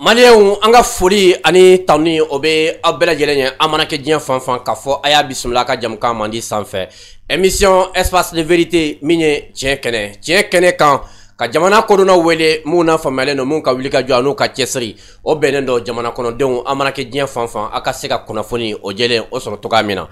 maliyɛnw an ka foli ani tanuni o bɛ aw bɛɛ lajɛlen ye an mana kɛ diɲɛ fan fan k'a fɔ a y'a bisimila ka jamukan mandi sanfɛ émission espace de vérité min ye tiɲɛ kɛnɛ tiɲɛ kɛnɛ kan ka jamana kodɔnna wele minnu na faamuyalen don minnu ka wuli ka jɔ an'u ka cɛsiri o bɛnnen don jamana kɔnɔdenw an mana kɛ diɲɛ fan fan a ka se ka kunnafoni o jɛlen o sɔrɔ cogoya min na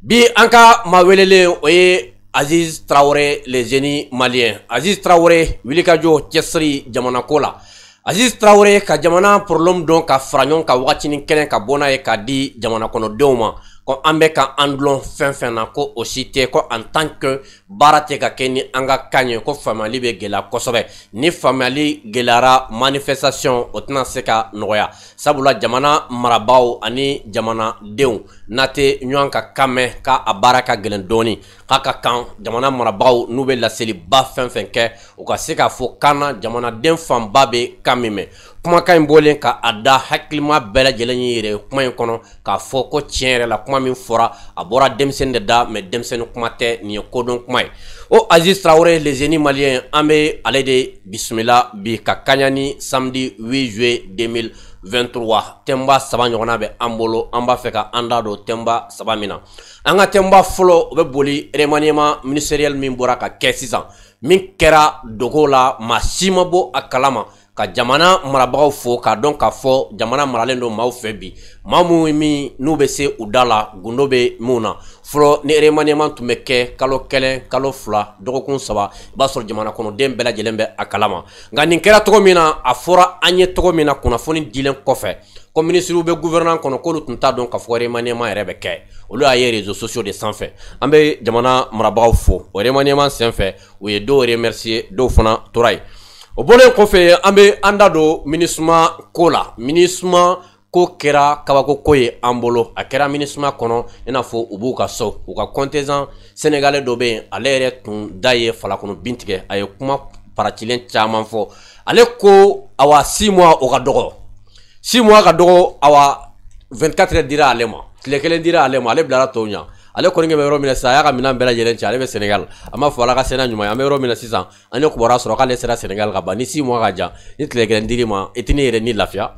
bi an ka maa welelen o ye aziz tarawele les jeunes maliyɛn aziz tarawele wulikajɔ cɛsiri jamanako la aziz tarawele ka jamana porolɔmu dɔn ka fara ɲɔgɔn ka wagatinin kɛnɛ ka bɔ n'a ye k'a di jamana kɔnɔdenw ma ko an bɛ ka an dulon fɛn fɛn na ko o si tɛ ko en tant que baara tɛ ka kɛ ni an ka kan ye ko faamuyali bɛ gɛlɛya kosɛbɛ ni faamuyali gɛlɛyara manifestation o tɛna se ka nɔgɔya sabula jamana marabaaw ani jamanadenw n'a tɛ ɲɔgɔn ka kan mɛn ka a baara ka gɛlɛn dɔɔni k'a ka kan jamana marabaaw n'u bɛ laseliba fɛn fɛn kɛ u ka se k'a fɔ kan na jamanaden fanba bɛ kan min mɛn kumakan in bɔlen ka a da hakilima bɛɛ lajɛlen ye yɛrɛ kuma in kɔnɔ k'a fɔ ko tiɲɛ yɛrɛ la kuma min fɔra a bɔra denmisɛnnin de da mɛ denmisɛnnin kuma tɛ nin ye kodɔn kuma ye o aziz traore lezeni maliyɛn an bɛ ale de bisimila bi ka kaɲa ni samedi 8 juillet 2023 tɛnba saba ɲɔgɔnna bɛ an bolo an b'a fɛ ka an da don tɛnba saba min na an ka tɛnba fɔlɔ o bɛ boli remaniement ministériel min bɔra ka kɛ sisan min kɛra dogo la maa si ma bɔ a kalama ka jamana marabagaw fo k'a dɔn k'a fɔ jamana maralen don maaw fɛ bi maa minnu min n'u bɛ se u da la gundo bɛ minnu na fɔlɔ ni eremaniyama tun bɛ kɛ kalo kelen kalo fila dɔgɔkun saba i b'a sɔrɔ jamana kɔnɔden bɛɛ lajɛlen bɛ a kalama nka nin kɛra cogo min na a fɔra an ye cogo min na kunnafoni dilen kɔfɛ ko minisiriw bɛ guvɛrɛnan kɔnɔ k'olu tun t'a dɔn k'a fɔ eremaniyama yɛrɛ bɛ kɛ olu y'a ye rezo sosiyo de sanfɛ an bɛ jamana marabagaw fo o eremaniyama senfɛ u ye dɔw remercier dɔw fana tora yen o bɔlen kɔfɛ an bɛ an da don minisuma ko la minisuma ko kɛra kabako ko ye an bolo a kɛra minisuma kɔnɔ i n'a fɔ u b'u ka so u ka kɔntezan sɛnɛgalɛ dɔ bɛ yen ale yɛrɛ tun da ye falakɔnɔ bin tigɛ a ye kuma paratilen caman fɔ ale ko awa si o ka dɔgɔ si ka dɔgɔ awa 24 heures dira ale ma tile kelen dira ale ma ale bilara tɔw ɲɛ ale kɔni bɛ yɔrɔ min na sisan a y'a ka minɛn bɛɛ lajɛlen cɛ ale bɛ senegal an b'a fɔ ala ka sena ɲuman ye an bɛ yɔrɔ min na sisan an ye kibaruya sɔrɔ k'ale sera senegal ka ban ni si mɔgɔ ka jan ni tile kelen diri ma i tɛ ne yɛrɛ ni lafiya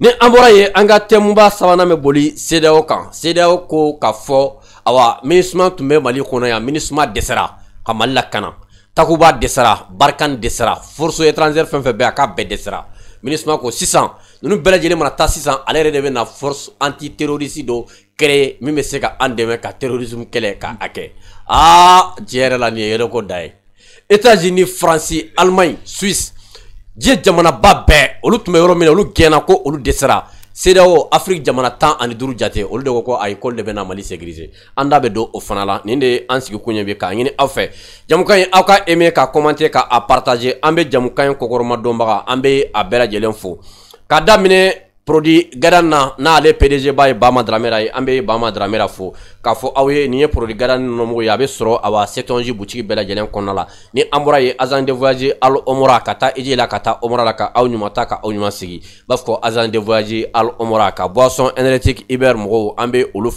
ni an bɔra yen an ka tɛmuba sabanan bɛ boli sedeyaw kan sedeyaw ko ka fɔ awa minisuma tun bɛ mali kɔnɔ yan minisuma dɛsɛra ka mali lakana takuba dɛsɛra barikani dɛsɛra forso étrangère fɛn fɛn bɛɛ a k'a bɛɛ dɛsɛra minisuma ko sisan ninnu bɛɛ lajɛlen mana taa sisan ale yɛrɛ de bɛ na force antiterroriste dɔ créé min bɛ se ka an dɛmɛ ka terrorisme kɛlɛ ka a kɛ aa diɲɛ la nin ye yɛrɛko da ye états Faransi Allemagne Suisse diɲɛ jamanaba bɛɛ olu tun bɛ yɔrɔ min na olu gɛnna ko olu desera CEDEAO Afrique jamana tan ani duru jate olu de ko ko ayi k'olu de bɛna Mali sécuriser an da bɛ don o fana la nin de an sigikun ye bi k'a ɲini aw fɛ jamukan in aw ka aimer ka commenter ka a partager an be jamukan in kɔkɔrɔma dɔnbaga an be a bɛɛ lajɛlen fo k'a daminɛ Prodi Garan na le PDG ba Bama Dramera ambe Bama Dramera fo k'a fɔ aw ye nin ye Produit Garan nɔmɔgɔ ye a awa boutique bɛɛ Konala ni an Azan de voyage Al Omoraka ka la ka taa la ka aw ta ka aw de voyage Al Omoraka boisson énergétique Iber mɔgɔw an bɛ olu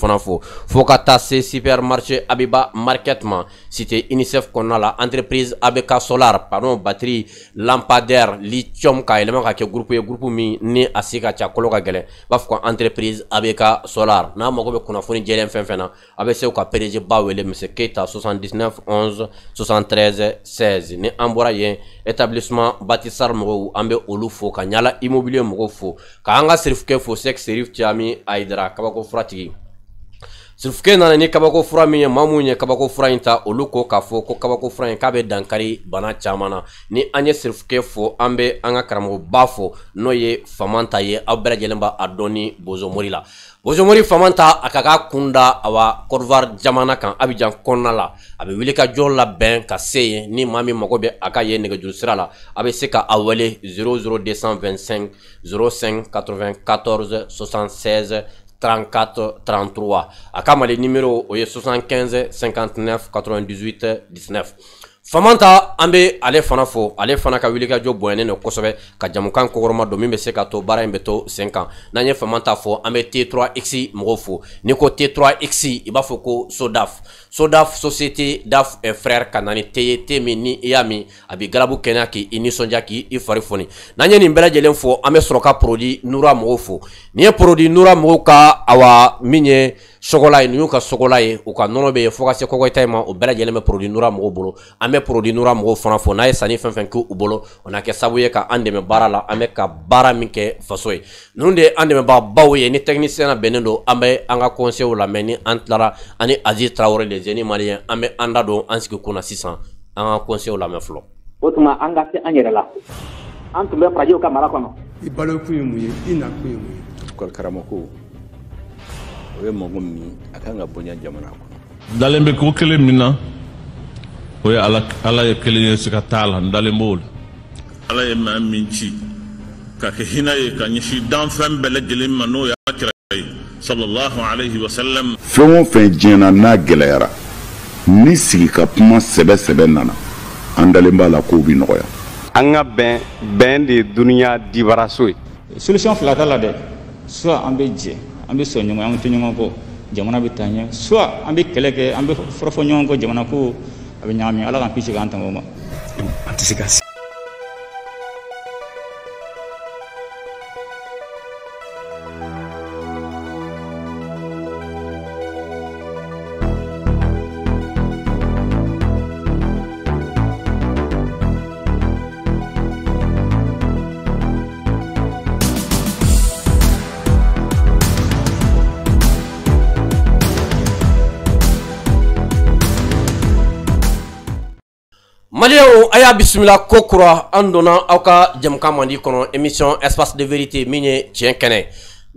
se supermarché Abiba Marketman ma cité UNICEF konala, entreprise Abeka Solar pardon batterie lampadaire lithium ka yɛlɛma ka kɛ groupe ye groupe min ni a kolo ka gɛlɛn b'a fɔ ko entreprise abk solar n'a mago bɛ kunnafoni jɛlen fɛn fɛn na a bɛ se ka pereze ba wele mse keita 79 11 73 16 ni an bɔra yen établissement batisar mɔgɔw an bɛ olu fo ka ɲala immobilier mɔgɔw fo an ka serifukɛ fo sek serif cami aidara kabako furatigi surufuke nana ni kabako fura min ye maa mun ye kabako fura in ta olu ko k'a fɔ ko kabako fura in k'a bɛ dankari bana caman na ni an ye surufuke fɔ an bɛ an ka karamɔgɔba fɔ n'o ye faama ta ye aw bɛɛ lajɛlen b'a dɔn ni bozomori la bozomori faama ta a ka k'a kun da awa kɔdiwari jamana kan abijan kɔnɔna la a bɛ wuli ka jɔ labɛn ka se yen ni maa min mago bɛ a ka ye nɛgɛjuru sira la a bɛ se ka a wele 00225 05 94 76 34 33 a ka mali numéro o ye 75 59 98 19 famanta an be ale fana fo ale fana ka wulikajɔ bonyɛnen nɔ kosɛbɛ ka jamukan kogorɔma don min be se ka to baara ɲi be to sen kan n'an ye famanta fɔ an be t3x mɔgɔw fo ni ko t3x i b'a fɔ ko sodaf sodaf société daf e frɛre ka na ni te ye te min ni i y'a min a b'i galabu kɛnɛya k'i i ninsɔndiya k'i i fari foni n'an ye nin bɛɛlajɛlen fɔ an be sɔrɔ ka porodi nura mɔgɔw fo nin ye porodi nura mɔgɔw ka awa min ye sogola ye ninnu ka sogola ye u ka nɔnɔ bɛ yen fo ka se kɔkɔta in ma o bɛɛ lajɛlen bɛ produit nura mɔgɔw bolo an bɛ produit nura mɔgɔw fana fɔ n'a ye sanni fɛn fɛn k'u bolo o na kɛ sababu ye ka an dɛmɛ baara la an bɛ ka baara min kɛ faso ye ninnu de ye an dɛmɛbagabaw ye ni technicien bɛnnen don an bɛ an ka conseil lamɛn ni an tilara ani Aziz Traoré les jeunes maliens an bɛ an da don an sigi kun na sisan an ka conseil lamɛn fɔlɔ. o tuma an ka se an yɛrɛ la an tun bɛ farajɛw ka mara kɔnɔ. i balokun ye mun ye i nakun ye mun ye. karamɔgɔ o ye mago min a kan ka bonya jamana kɔnɔ dalen bɛ ko kelen min na o ye ala ye kelen ye siga t'a la n dalen b'o la ala ye maa min ci ka kɛ hinɛ ye ka ɲɛsi danfɛn bɛɛ lajɛlen ma n'o ye ala kira ye sallallahu alaihi wasallam fɛn o fɛn diɲɛna n'a gɛlɛyara ni sigi ka kuma sɛbɛ sɛbɛ nana an dalen b'a la k'o bi nɔgɔya an ka bɛn bɛn de ye duniɲa dibaraso ye solution fila t'a la dɛ soit an bɛ jɛ an be sɔn ɲɔgɔn an bɛ to ɲɔgɔn kɔ jamana be taa ɲɛ suwa an be kɛlɛ kɛ an be fɔrɔfɔ ɲɔgɔn kɔ jamana ko a be ɲagami ala k'an kisi k'an tanga o ma. an tɛ se ka y'a bisimila ko kura an donna aw ka jamukan mandi kɔnɔ émission espace de vérité min ye tiɲɛ kɛnɛ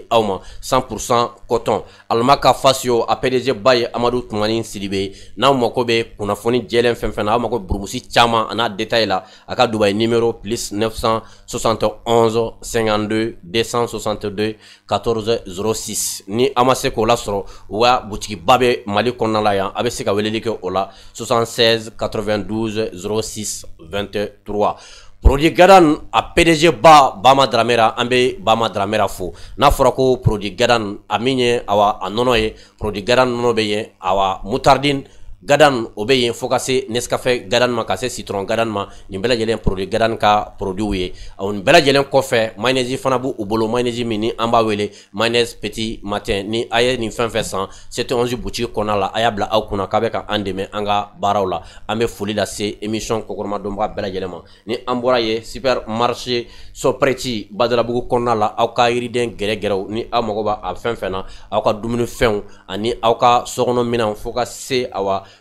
di aw ma 100% coton alima ka fasio a pdg ba ye amadu tumani siribe n'aw mako be kunnafoni jɛlen fɛn fɛn na aw mako be burumusi caaman a n'a detaye la a ka dubayi numero plus 971 52 262 14 06 ni a ma se k'o lasɔrɔ u ka butigiba be mali kɔnɔna la yan a be se ka weleli kɛ o la 76 92 06 23 Produit Gadan a PDG ba Bama Dramera an bɛ Bama Dramera fo n'a fɔra Produit Gadan aminye awa a nɔnɔ Produit Gadan nɔnɔ bɛ awa Mutardin Gadan o bɛ yen Gadan ma Citron Gadan ma ni bɛɛ produit Gadan ka produit a ɔ nin kofe lajɛlen mayonnaise fana b'u bolo mayonnaise min wele petit matin ni aye ni nin fɛn onze san C11 la a y'a bila kabeka kunna k'a anga an la c'est emission foli émission ma ni an super marché Sɔprɛti la au ka yiriden gɛrɛgɛrɛw ni aw b'a a fin fɛn na aw ka fin ani au ka sorono minan fokase se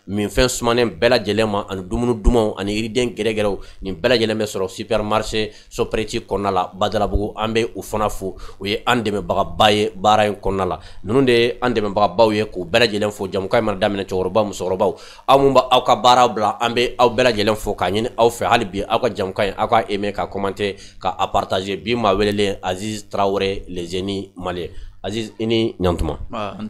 minfɛn sumane bɛɛ lajɛlen ma ani dumunu dumanw ani yiriden gɛrɛgɛrɛw nin bɛɛ lajɛlen bɛ sɔrɔ supermarché sopreti kɔnɔna la badalabugu an be u fana fo u ye an dɛmɛbagaba ye baara in kɔnɔna la ninnu de ye an dɛmɛbagabaw ye k'u bɛɛ lajɛlen fo jamuka in mana daminɛ cɛkɔrɔba musokɔrɔbaw aw mun bɛ aw ka baaraw bila an bɛ aw bɛɛ fo k'a ɲini aw fɛ hali bi aw ka jamukan in aw ka aimer ka commenter ka a bi ma welelen Aziz Traoré le zeni malien Aziz i ni ɲantuma. Nba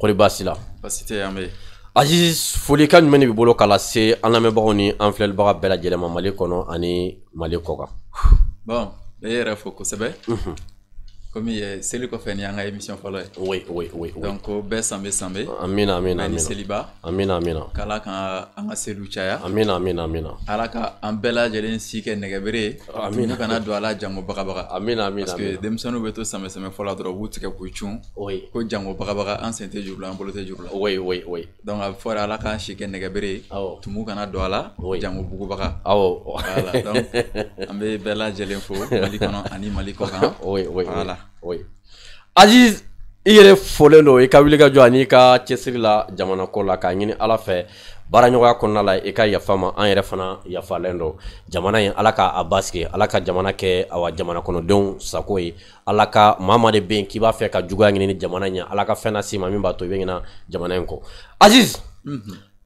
Kɔri baasi la? tɛ an aziz folika jumɛn de bi bolo k'a lase an lamɛnbagaw ni an filɛlibaga bɛɛ lajɛlen ma mali kɔnɔ ani mali kɔ kan bon bɛɛ yɛrɛ fo kosɛbɛ Comme komi seli kɔfɛ ni an une émission fɔlɔ ye oui oui oui donc ko bɛɛ sanbe sanbe amina amina amina seliba amina amina k'ala ka an ka seliw caya amina amina amina ala ka an bɛɛ lajɛlen si kɛ nɛgɛbere ye amina kana don ala jango bagabaga amina amina parce que denmisɛnninw bɛ to samɛ samɛ fɔlɔ dɔrɔn u b'u tigɛ k'u cun oui ko jango bagabaga an sen tɛ juru la an bolo tɛ oui oui oui donc a bɛ fɔ de ala k'an si kɛ nɛgɛbere ye awɔ tumu kana la oui jango bugubaga awɔ voilà donc an bɛ bɛɛ lajɛlen fo mali kɔnɔ ani mali kɔ kan oui oui voilà oui aziz i yɛrɛ folen do i ka wulikajɔ an'i ka cɛsiri la jamana ko la k'a ɲini ala fɛ baaraɲɔgɔnya kɔnɔna la i ka yafa ma an yɛrɛ fana yafalen do jamana ye ala k'a basigi ala ka jamana kɛ awa jamana kɔnɔdenw sago ye ala ka mama de ben k'i b'a fɛ ka juguya ɲini ni jamana ɲɛ ala ka fɛn nasi ma min b'a to i bɛ ɲina jamana in kɔ aziz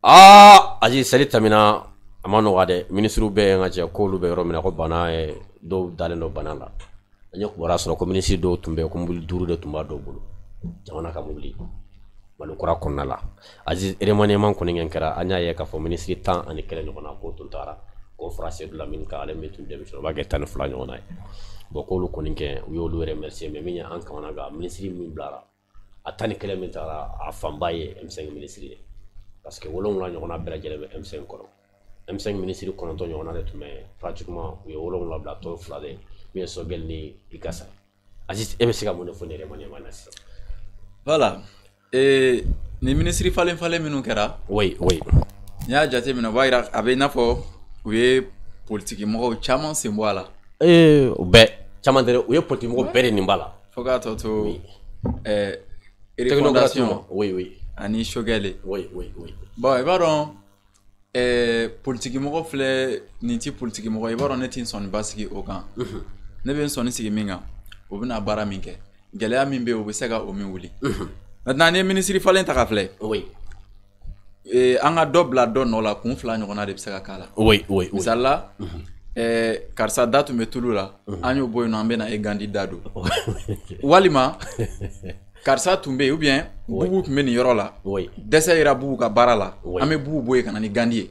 aa aziz seli tamina a ma nɔgɔya dɛ minisiriw bɛɛ ka cɛ k'olu bɛ yɔrɔ min ko bana dɔw dalen do bana la an ye kibaruya sɔrɔ kominisi dɔw tun bɛ ko mobili duuru de tun b'a dɔw bolo jamana ka mobili malokura kɔnɔna la aziz eremaniyama kɔni kɛ kɛra an y'a ye k'a fɔ minisiri tan ani kɛlɛ ɲɔgɔnna ko tun taara ko fara sedu la min kan ale min tun dɛmɛ sɔrɔ o b'a kɛ tan ni fila ɲɔgɔnna ye bɔn k'olu kɔni kɛ u y'olu yɛrɛ merci mɛ min ye an kamana kan minisiri min bilara a tan ni kɛlɛ min taara a fanba ye M5 minisiri ye parce que wolonwula ɲɔgɔnna bɛɛ lajɛlen bɛ M5 kɔnɔ M5 minisiri kɔnɔntɔn ɲɔgɔnna de tun bɛ pratiquement u ye wolonwula bila tɔ fila de min sɔgɛli ni i ka sa aziz e bɛ se ka de fɔ ne yɛrɛ mɔnɛ ma na sisan. voilà ee nin minisiri falen falen minnu kɛra. oui oui. n'i y'a jate minɛ o b'a e, yira a bɛ i n'a fɔ u ye politiki mɔgɔw caman sen bɔ a la. ee o bɛɛ caman tɛ dɛ u ye politiki mɔgɔ bɛɛ de nin b'a la. fo k'a tɔ to ɛɛ refondation oui oui. ani sogɛli. oui oui oui. bon i b'a dɔn. Eh, politigimɔgɔ filɛ nin ti politigimɔgɔ i b'a dɔn ne ti sɔnni basigi o kan mhm. ne bɛ n sɔnni sigi min kan o bɛna baara min kɛ gɛlɛya min bɛ yen o bɛ se ka o min wuli maintenant ni ye minisiri falen ta ka filɛ an ka dɔ bila dɔ nɔ la kun fila ɲɔgɔnna de bɛ se ka k'a la misalila karisa da tun bɛ tulu la an y'o bɔ yen nɔ an bɛna e gandi da don walima karisa tun bɛ yen ubiyɛn bubu tun bɛ nin yɔrɔ la dɛsɛ yera bubu ka baara la an bɛ bubu bɔ yen ka na ni gandi ye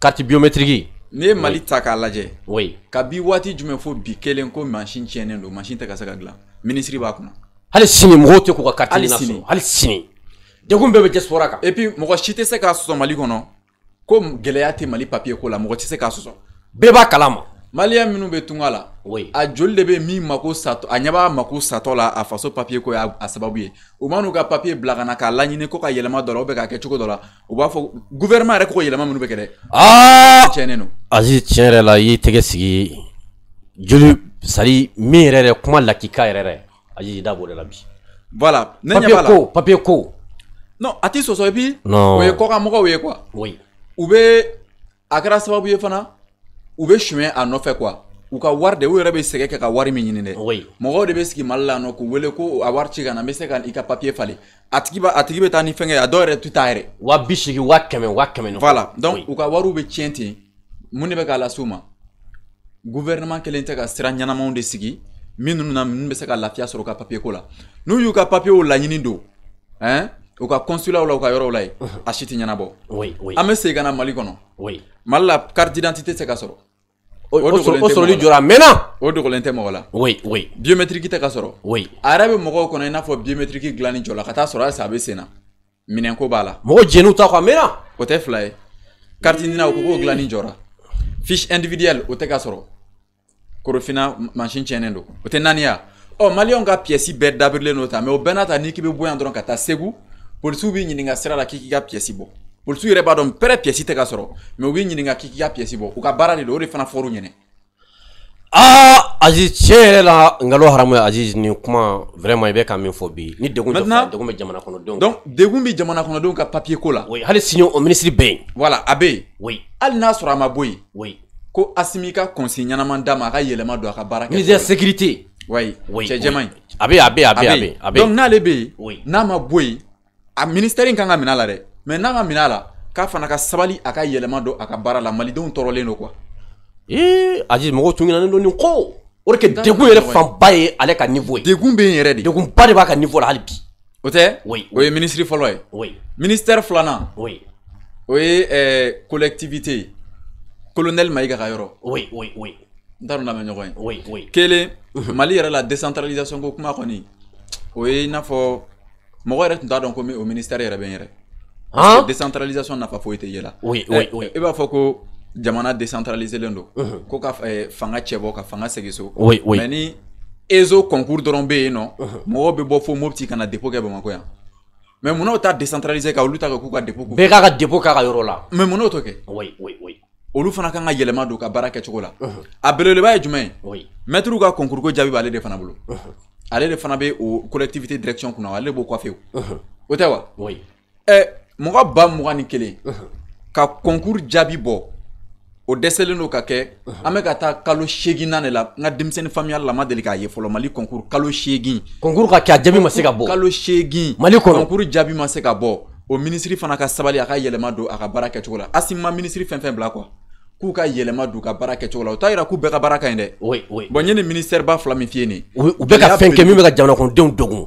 carte biométrique n'i ye mali ta k'a lajɛ oui ka bi waati jumɛn fo bi kelen ko mansin tiɲɛnen don mansin tɛ ka se ka dilan minisiri b'a kunna hali sini mɔgɔw tɛ k'u ka carte ɲini sɔrɔ hali sini degun bɛɛ bɛ diaspora kan et puis mɔgɔ si tɛ se k'a sɔsɔ mali kɔnɔ ko gɛlɛya tɛ mali papier ko la mɔgɔ tɛ se k'a sɔsɔ bɛɛ b'a kalama maliyɛn minnu bɛ tunga la oui. a joli de be min mako sato a ɲɛ mako satɔ la a faso papiye ko y'a sababu ye u ma ka papiye bila ka na k'a laɲini ko ka yɛlɛma dɔ la ou bien k'a kɛ cogo dɔ la u b'a fɔ gouvernement yɛrɛ ko yɛlɛma minnu bɛ kɛ dɛ. aa tiɲɛnen no azi tiɲɛ yɛrɛ la i y'i tɛgɛ sigi joli sari min yɛrɛ yɛrɛ kuma lakika yɛrɛ yɛrɛ azi i da b'o de la bi. voilà ne ɲɛ b'a la papiye ko papiye ko. non a ti sɔsɔ et puis. non o ye kɔkanmɔgɔw ye quoi. oui. u bɛ a kɛra sababu ye fana u bɛ suɲɛ a nɔfɛ quoi. u ka wari de u yɛrɛ bɛ sɛgɛ kɛ ka wari min ɲini dɛ oui. mɔgɔw de bɛ sigi mali la nɔ k'u wele ko a wari ci ka na n bɛ se ka i ka papiye falen a tigi b'a a tigi bɛ taa ni fɛngɛ ye a dɔw yɛrɛ tu t'a yɛrɛ. wa bi seegin wa kɛmɛ wa kɛmɛ ni. voilà donc oui. u ka wariw bɛ tiɲɛ ten mun de bɛ k'a lase u ma gouvernement kelen tɛ ka sira ɲɛnamaw de sigi minnu na minnu bɛ se ka lafiya sɔrɔ u ka papiye ko la n'u y'u ka papiyew laɲini don hein u ka consulat la u ka yɔrɔw la yen a si tɛ ɲɛnabɔ. oui oui an bɛ segin ka na mali kɔnɔ. oui mali la carte d'identité tɛ se ka sɔrɔ. o sɔrɔli jɔra a mɛnna o dogolen tɛ mɔgɔ la oui oui biométrique tɛ ka sɔrɔ oui a yɛrɛ bɛ mɔgɔw kɔnɔ i n'a fɔ biométrique dilanni jɔ la ka taa sɔrɔ halisa a bɛ sen na minɛnko b'a la mɔgɔ jɛn'u ta kɔ a mɛnna o tɛ fila ye carte d'identité u ko k'o dilanni jɔra fiche individuelle o tɛ ka sɔrɔ korofina machine tiɲɛnen don o tɛ naaniya ɔ maliyɛnw ka piyɛsi bɛɛ dabirilen don tan mɛ o bɛɛ n'a ta n'i k'i bɛ bɔ dɔrɔn ka taa segu polisiw b'i ɲininka sira la k'i k'i ka piyɛsi bɔ polisiw yɛrɛ b'a dɔn pɛrɛ piyɛsi tɛ ka sɔrɔ mɛ u b'i ɲininka k'i k'i ka piyɛsi bɔ u ka baara de don o de fana fɔr'u ɲɛnɛ aa aziz tiɲɛ yɛrɛ la nkalon haramu ye aziz nin kuma vraiment i bɛ ka min fɔ bi ni degun tɛ degun bɛ jamana kɔnɔdenw donc degun bɛ jamana kɔnɔdenw ka papier ko la oui hali sini o ministre bɛ yen voilà a bɛ yen oui hali n'a sɔrɔ a ma bɔ yen oui ko asimi ka conseil ɲɛnama d'a ma a ka yɛlɛma don a ka baara kɛ ministère sécurité oui oui cɛ jɛman in a bɛ yen a bɛ yen a bɛ yen donc n'ale bɛ yen n'a ma bɔ yen a ministère in kan ka minɛ a la dɛ mɛ n'a ma minɛ a la k'a fana ka sabali a ka yɛlɛma don a ka baara la malidenw tɔɔrɔlen don kuwa ee aji mɔgɔw tun ɲinanen don nin ko o de kɛ degun yɛrɛ fanba ye ale ka niveau ye degun bɛ yen yɛrɛ de degunba de b'a ka niveau la hali bi o tɛ oui o ye ministre fɔlɔ ye oui ministère filanan oui o ye ɛɛ eh, collectivité ye colonel mayiga ka yɔrɔ oui oui oui n t'a dɔn n'a bɛ ɲɔgɔn ye oui oui kelen mali yɛrɛ la décentralisation ko kuma kɔni o ye i n'a fɔ mɔgɔ yɛrɛ tun t'a dɔn ko o ministère yɛrɛ bɛ n yɛrɛ Hein? La décentralisation pas foyi tɛ là. Eh, oui oui oui eh, e b'a fɔ que jamana décentraliser len don. Unhun. Ko ka eh, fanga cɛbɔ ka fanga segin Oui oui mais ni ESO concours de bɛ non? nɔ. Unhun. Mɔgɔw bɛ bɔ fo Mopti dépôt kɛ Bamakɔ yan. Mais mon autre décentraliser, décentralisé ka olu ta kɛ k'u ka dépôt k'u. Bɛɛ k'a dépôt k'a ka Mais mon autre o Oui oui oui olu fana kan ka yɛlɛma don u ka baara kɛcogo A belebeleba ye jumɛn Oui maitre ka concours ko jabi balé de fana bolo. Unhun. Ale de fana o collectivité direction kunna ale de b'o coiffé o. Unhun. O Oui. Eh. mɔgɔ ba mugan ni kelen ka kɔnkuru jaabi bɔ o dɛsɛlen do ka kɛ an bɛ ka taa kalo seeginnan de la n ka denmisɛnnin faamuyali la ma deli k'a ye fɔlɔ mali kɔnkuru kalo seegin kɔnkuru ka kɛ a jaabi ma se ka bɔ kalo seegin mali kɔnɔ kɔnkuru jaabi ma se ka bɔ o minisiri fana ka sabali a ka yɛlɛma don a ka baara kɛcogo la asi ma minisiri fɛn fɛn bila kuwa k'u ka yɛlɛma don u ka baara kɛcogo la o t'a yira k'u bɛɛ ka baara ka ɲi dɛ bɔn n ye nin minisɛri ba fila min f'i ye nin u bɛɛ ka fɛn kɛ min bɛ ka jamana kɔnɔdenw dogun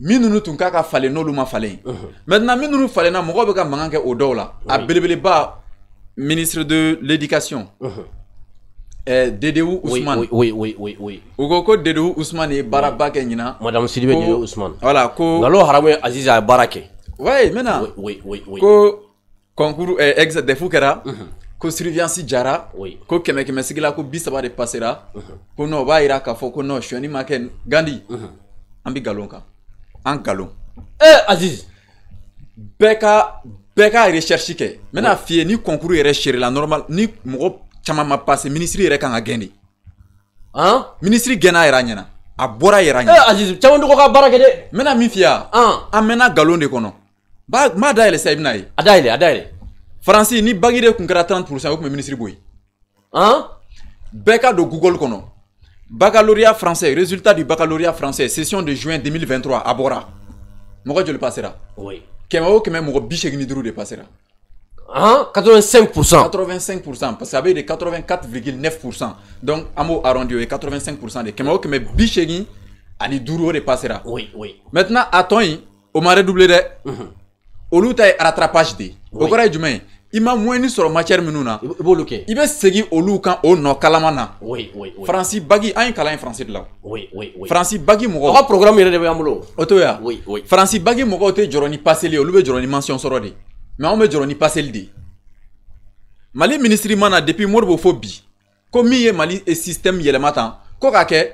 minnu tun k'a ka falen n'olu ma falen maintenant minnu falenna mɔgɔw bɛ ka mankan kɛ o dɔw la a belebeleba ministre de l'éducation Eh, Dedewu Ousmane. Oui, oui, oui, oui, U ko ko Dedewu Ousmane ye baaraba kɛ ɲina. Madame Sidibe Dedewu Ousmane. Voilà ko. Nalo haramu aziza a baara kɛ. Oui, Oui, oui, oui. Ko concours eh, ex defu kɛra. Ko surveillance jara. Oui. Ko kɛmɛ kɛmɛ sigila ko bi saba de passera. Mm Ko non o b'a yira k'a fɔ ko non suɲɛni ma kɛ Gandi. Mm An bɛ nkalon kan. an nkalon ee eh, aziz bɛɛ ka bɛɛ ka recherche kɛ n bɛna f'i ye ni concours yɛrɛ serila normal ni mɔgɔ caman ma passe ministre yɛrɛ kan ka gɛn de han ministre gɛnna a yɛrɛ ɲɛna a bɔra yɛrɛ ɲɛna ee eh, aziz caman tɔgɔ ka baara kɛ dɛ n bɛna min f'i ye a an mɛnna nkalon de kɔnɔ ba n b'a dayɛlɛ sisan i bɛna ye a dayɛlɛ a dayɛlɛ faransi ni bagi de tun kɛra trente pour cent o tun bɛ ministre bɔ yen han bɛɛ ka don google kɔnɔ Baccalauréat français, résultat du baccalauréat français, session de juin 2023 à Bora. tu le passera Oui. Kɛmɛ obi kɛmɛ mɔgɔ 85 de passera. Hein 85% 85% parce qu'il avait 84,9% donc Amo b'o arrondi 85% de Kemao, que même 85 ani de passera. Oui, oui. Maintenant attends, on in ma redoublé mhm. rattrapage de i ma moyenne sɔrɔ matière minnu na i b'olu kɛ i bɛ segin olu kan o nɔ kalaman na oui oui oui faransi bagi an ye kalan in faransi de la oui oui oui faransi bagi mɔgɔw aw ka programme yɛrɛ de bɛ an bolo o to yan oui oui faransi bagi mɔgɔw tɛ jɔrɔ ni paseli ye olu bɛ jɔrɔ ni mention sɔrɔ de mais anw bɛ jɔrɔ ni paseli de mali ministre ma na depuis moribo fo bi ko min ye mali système yɛlɛma tan ko k'a kɛ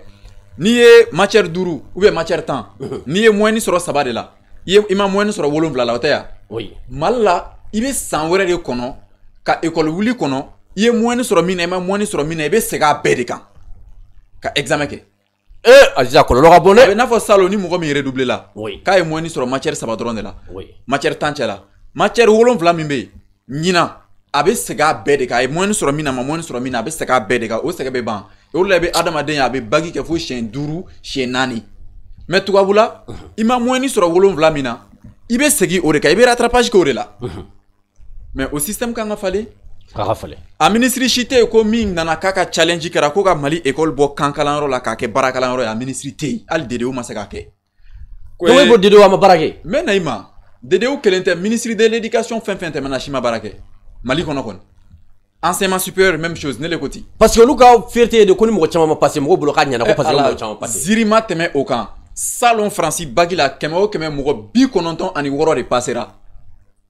n'i ye matière duuru ou bien matière tan n'i ye moyenne sɔrɔ saba de la i ma moyenne sɔrɔ wolonwula la o tɛ yan oui mali la i bɛ san wɛrɛ de kɔnɔ ka ekɔli wuli kɔnɔ i ye mɔni sɔrɔ min na i ma mɔni sɔrɔ min na i bɛ segin a bɛɛ de kan ka ɛgizamɛ kɛ. ee eh, aziza kɔlɔlɔ ka bon dɛ. a bɛ n'a fɔ salon ni mɔgɔ min redoubler la. oui k'a ye mɔni sɔrɔ matière saba dɔrɔn de la. oui matière tan cɛ la matière wolonwula min bɛ yen ɲinan a bɛ segin a bɛɛ de kan a ye mɔni sɔrɔ min na a ma mɔni sɔrɔ min na a bɛ segin a bɛɛ de kan o sɛgɛn bɛ ban o de la i bɛ adamaden ye a bɛ bagi kɛ fo siyɛn duuru siyɛn naani mɛ tubabula i ma mɔni sɔrɔ wolonwula min na i bɛ segin o de kan i bɛ rattrapage kɛ o de la. Mais au système qu'on a fallu, falen a minisiri chité ko min nana k'a challenge kɛra ko mali école bo kan la kake kɛ baara kalanyɔrɔ ye a minisiri tɛ yen hali ma se k'a kɛ donc e ko DDO a ma baraké. Mais n bɛ na i ministre de l'éducation fin fin té si ma mali kɔnɔ kon. enseignement supérieur même chose né le côté. parce que olu fierté de ko mo chama ma passé mo bloka k'a ɲɛna ko passé mo chama passé Zirima ma tɛmɛ o salon français Bagila la kemo o kɛmɛ mɔgɔ bi kɔnɔntɔn ani wɔɔrɔ de passera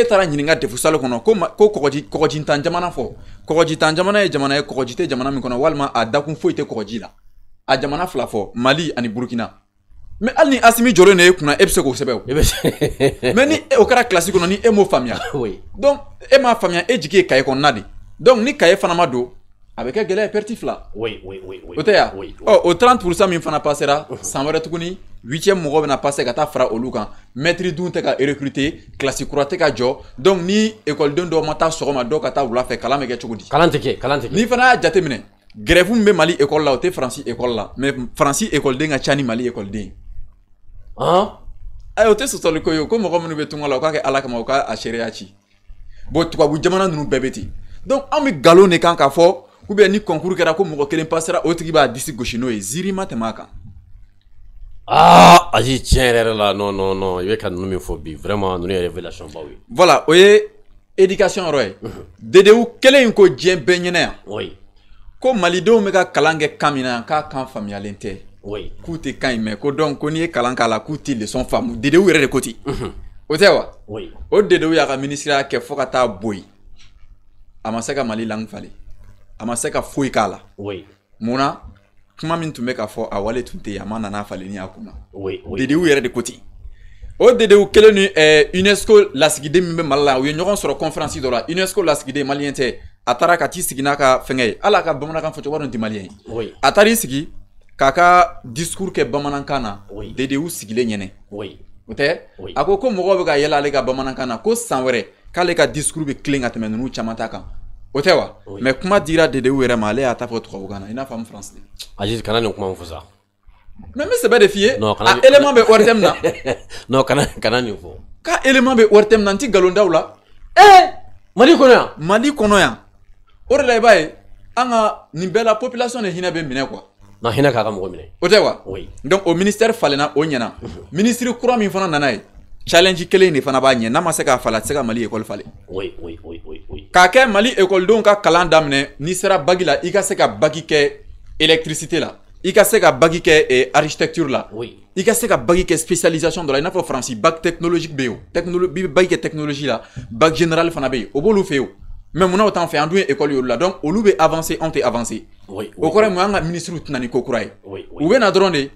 e taara ɲininka defu sali kɔnɔ ko ma ko kɔgɔji kɔgɔjitan jamana fɔ kɔgɔjitan jamana ye jamana ye kɔgɔji tɛ jamana min kɔnɔ walima a dakun foyi tɛ kɔgɔji la a jamana fila fɔ mali ani burukina mɛ hali ni asimi jɔlen de ye kunna e bɛ se k'o sɛbɛn o e mɛ ni e, o kɛra kilasi kɔnɔ ni e m'o faamuya donc e m'a faamuya e jigi ye kaye kɔnɔna de donc ni kaye fana ma don a bɛ kɛ gɛlɛya pɛriti fila o tɛ yan ɔ o 30 pourcent min fana pasera san wɛrɛ tuguni 8e mɔgɔ bɛna pase ka taa fara olu kan mɛtiri dun tɛ ka recruter kilasi kura tɛ ka jɔ donc ni ekɔliden dɔw ma taa sɔgɔma dɔw ka taa wula fɛ kalan bɛ kɛ cogo di kalan tɛ kɛ kalan tɛ kɛ n'i fana y'a jateminɛ grève min bɛ mali ekɔli la o tɛ faransi ekɔli la mais faransi ekɔliden ka ca ni mali ekɔliden ah ayi o tɛ sɔsɔli ko ye ko mɔgɔ minnu bɛ tunga la u k'a kɛ ala kama u k'a sariya ci bon tubabu jamana ninnu bɛɛ bɛ ten donc anw bɛ nkalon de kan k'a fɔ ou bien ni concours kɛra ko mɔgɔ kelen pasera o tigi b'a disi gosi n'o ye ziiri ma tɛmɛ a kan Ah, Aji, tiens, là. Non, non, non. Il y a nous faut bien. Vraiment, nous avons une révélation. Bah oui. Voilà, vous voyez, éducation, Roy. Dédé, où quel est un quotidien bénin Oui. Comme Malido, on a kalange kamina en cas quand famille à Oui. Coute quand il met. Donc, on est kalanga la coute de son femme. Dédé, où est le côté Vous savez Oui. Au dédé, il un ministre qui est fort à ta boue. Amaseka Mali langue fallait. Amaseka fouikala. Oui. Mouna, kuma min tun bɛ ka fɔ a wale tun tɛ yen a ma nana falenni a kunna dedew yɛrɛ de ko ten o dedew kelen ni eh, unesco lasigiden min bɛ mali la u ye ɲɔgɔn sɔrɔ conférence dɔ la unesco lasigiden maliyɛn tɛ a taara ka t'i sigi n'a ka fɛngɛ ye hali a ka bamanankan fɔcogo wari tɛ maliyɛn ye a taar'i sigi k'a ka discours kɛ bamanankan na dedew sigilen ɲɛnɛ o tɛ a ko ko mɔgɔw bɛ ka yɛlɛ ale ka bamanankan na ko san wɛrɛ k'ale ka discours bɛ kilen ka tɛmɛ ninnu caman ta kan o tɛ wa mɛ kuma dira dedewu yɛrɛ ma ale y'a ta fɔ tubabukan na i n'a fɔ an france de aziz ah, kana nin kuma in fɔ sa mɛ n bɛ sɛbɛ de f'i ye a élément bɛ ortem na non kana kana nin fɔ ka élément bɛ ortem na n ti nkalon daw la ee eh! mali kɔnɔ yan mali kɔnɔ yan o de la i b'a ye an ka nin bɛɛ la population de hinɛ bɛ minɛ quoi na hinɛ k'a ka mɔgɔ minɛ o tɛ wa donc o ministère falenna o ɲɛna ministre kura min fana nana ye challenge kelen de fana b'a ɲɛ n'a ma se k'a falen a tɛ se ka mali ekɔli falen k'a kɛ mali ekɔlidenw ka kalan daminɛ n'i sera bagi la i ka se ka bagi kɛ électricité la i ka se ka bagi kɛ eh, architecture la i ka se ka bagi kɛ spécialisation dɔ la i n'a fɔ faransi bag technologique bɛ yen o i bɛ bagi kɛ technologie la bag général fana bɛ yen o b'olu fɛ yen mais munna o t'an fɛ an dun ye école y'olu la donc olu bɛ avancer anw tɛ avancer o kɔrɔ ye mun an ka ministres tɛna ni ko kura ye u bɛ na dɔrɔn de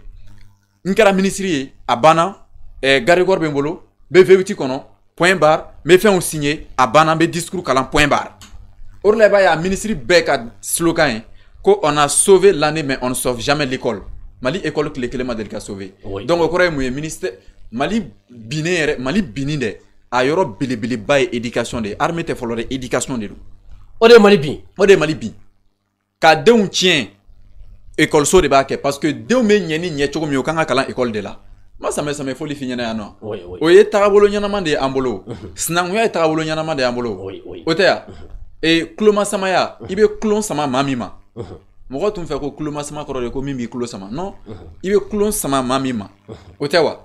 n kɛra ministre ye a banna garigɔri bɛ n bolo n bɛ point barre mais fait on signé a banna 10 bɛ discours kalan point barre Or de la i b'a ye a slogan qu'on ko on a sauvé l'année mais on ne sauve jamais l'école mali école que kelen ma deli ka sauvé donc encore un ye ministère mali Binere, mali binide, à Europe Bili Bili ye éducation de ye armée tɛ éducation de don Ode de ode mali bin o de mali bin école so de b'a parce que denw bɛ ni ni ɲɛ cogo okanga kalan école de là. ma samɛ samɛ foli fi ɲɛna yan nɔ o ye tagabolo ɲɛnama de y'an bolo sinankunya ye tagabolo ɲɛnama de y'an bolo o tɛ ya ee tulomasamaya i bɛ tulon sama maa min ma mɔgɔ tun fɛ ko tulomasama kɔrɔ de ko min b'i tulo sama non i bɛ tulon sama maa mhm. min ma o tɛ wa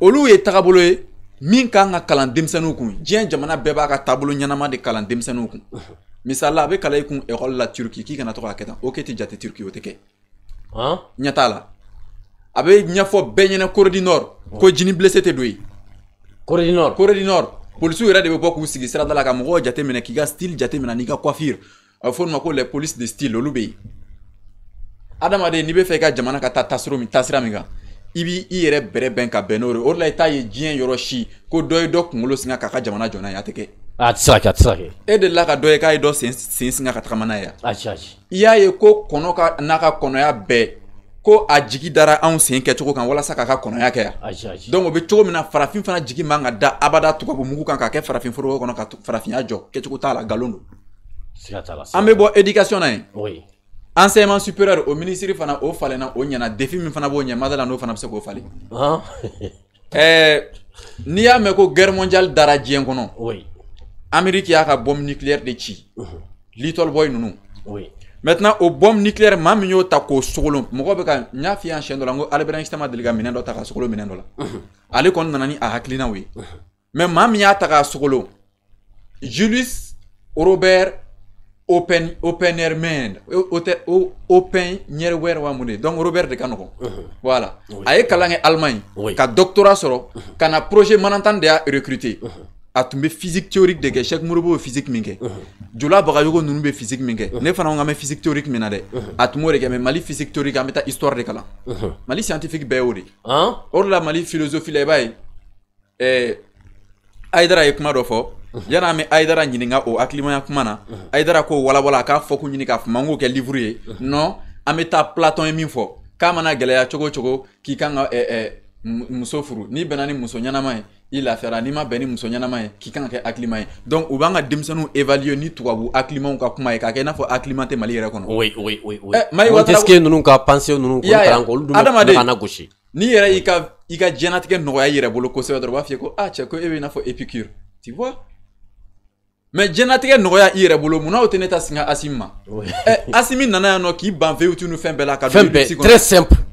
olu ye tagabolo ye min kan ka kalan denmisɛnninw kun diɲɛ jamana bɛɛ b'a ka taabolo ɲɛnama de kalan denmisɛnninw kun mhm. misala a bɛ kalan i kun ekɔli la turki k'i kana to k'a kɛ tan o kɛ tɛ jate turki o tɛ kɛ ɲɛ t'a la a bɛ ɲɛfɔ bɛɛ ɲɛna korodi nord ko jini blessé tɛ don yen korodi nord korodi nord polisiw yɛrɛ de bɛ bɔ k'u sigi sirada la ka mɔgɔw jateminɛ k'i ka style jateminɛ n'i ka coiffure a bɛ fɔ olu ma ko les polices de style olu bɛ yen adamaden n'i bɛ fɛ i ka jamana ka taa taasira min taasira min kan i b'i i yɛrɛ bɛrɛ bɛn ka bɛn n'o ye o de la i t'a ye diɲɛ yɔrɔ si ko dɔ ye dɔ kunkolo singa k'a ka jamana jɔ n'a ye a tɛ kɛ a tɛ se ka kɛ a tɛ se ka kɛ e delila ka dɔ ye k'a ye dɔ sen sen singa ka tagama n'a ye wa ayi ayi i y'a ye ko kɔnɔ ka n'a ka kɔnɔya bɛɛ ko a jigi dara anw sen kɛcogo kan walasa k'a ka kɔnɔya kɛ yan donc o bɛ cogo min na farafin fana jigi man ka da abada tubabu mugu kan k'a kɛ farafin foroko kɔnɔ ka farafinya jɔ kɛcogo t'a la nkalon don an bɛ bɔ éducation na yen oui. enseignement supérieur o ministre fana o falenna o ɲɛna défi min fana b'o ɲɛ madala n'o fana bɛ se k'o falen ɛɛ n'i y'a mɛn ko guerre mondiale dara diɲɛ kɔnɔ oui. amérique y'a ka bombe nucléaire de ci uh -huh. little boy ninnu oui. maintenant aux bombes nucléaire maa min y'o ta k'o sogolon mɔgɔ bɛ ka nya f'i ye an siɲɛ dɔ la n ko albert einstein ma deli ka minɛn ta ka sogolo minɛn dɔ la ale kɔni nana ni a hakilinaw ye mɛ maa min y'a ta k'a julius robert open opener man openerwer wa mun donc robert de ka uh-huh. voilà a ye allemagne ka doctorat sɔrɔ uh-huh. ka na projet manatan de recruter uh-huh. a tun bɛ physique théorique de kɛ Cheikh Modibo bɛ physique min kɛ Jola Bagayogo ninnu bɛ physique min kɛ ne fana ko n bɛ physique théorique min na dɛ a tun b'o de kɛ mais Mali physique théorique an bɛ taa histoire de kalan Mali scientifique bɛɛ y'o de ye o de la Mali philosophie la i b'a ye ɛɛ Ayidara ye kuma dɔ fɔ. yana an be ayidara ɲininga o hakilimaya kuma na ayidara ko walawala a k'a fɔ ko ɲini k'a fɔ man k'o kɛ livre ye nɔn an be taa platon ye min fɔ k'a mana gwɛlɛya cogo cogo k'i kan ka muso furu n'i bɛnna ni muso ɲɛnama ye Il a fait anima bɛn il muso donc u il évaluer ni trois il ka kuma ye k'a oui oui oui oui eh, ce que nous ka nous il na n'i il il bolo ko se ko n'a épicure tu vois mais no ya bolo il o oui. eh, nana il ban très simple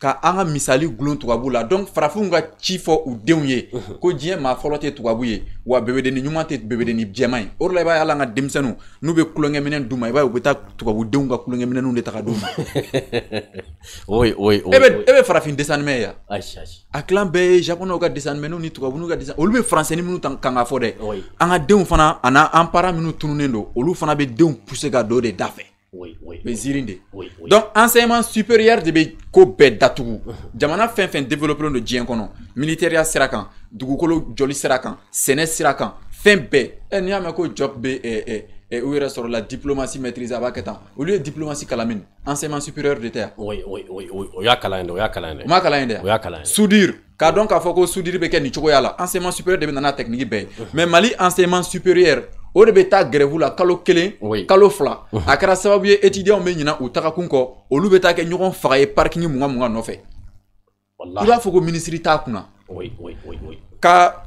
ka an ka misali gulon tubabu la donc farafinw ka ci fɔ u denw ye ko diɲɛ maa fɔlɔ tɛ tubabu ye wa bebedeni ɲuman tɛ bebedeni jɛman ye o de la i b'a ye hali an ka denmisɛnninw n'u bɛ tulonkɛminɛn d'u ma i b'a ye u bɛ taa tubabudenw ka tulonkɛminɛnw de ta ka d'u ma oyi oyi oyi e bɛ e bɛ farafin dessin animé ye yan ayi ayi a tilan bɛɛ ye japonɛw ka dessin animé ni tubabuw ka dessin olu bɛ faransɛni minnu kan ka fɔ dɛ an ka denw fana ani an para minnu tununnen don olu fana bɛ denw pousser ka don o de da fɛ Oui, oui. Mais zirinde. Oui, Donc enseignement supérieur de bɛ ko datou. Jamana fin fin développer le don Militaire sira Sirakan. dugukolo jɔli sira kan, sɛnɛ sira kan, fɛn bɛɛ. Ɛ n'i y'a mɛn ko JOP bɛ ɛ ɛ la diplomatie maîtrisée a b'a Au lieu Olu diplomatie Kalamine. Enseignement supérieur de terre. Oui, Oui, oui, oui, oui. Oui, y'a Oui, ye Oui, o y'a kalan ye dɛ. U ma kalan ye dɛ. O y'a enseignement supérieur de bɛ technique b. Mais Mali enseignement supérieur o de bɛ taa gɛrɛfu la kalo kelen oui. kalo fila uh -huh. a kɛra sababu ye étudiants bɛ ɲina u tagakun kɔ olu bɛ taa kɛ ɲɔgɔn faga ye parking mugan mugan nɔfɛ i b'a fɔ ko minisiri t'a kunna oui, oui, oui, oui. ka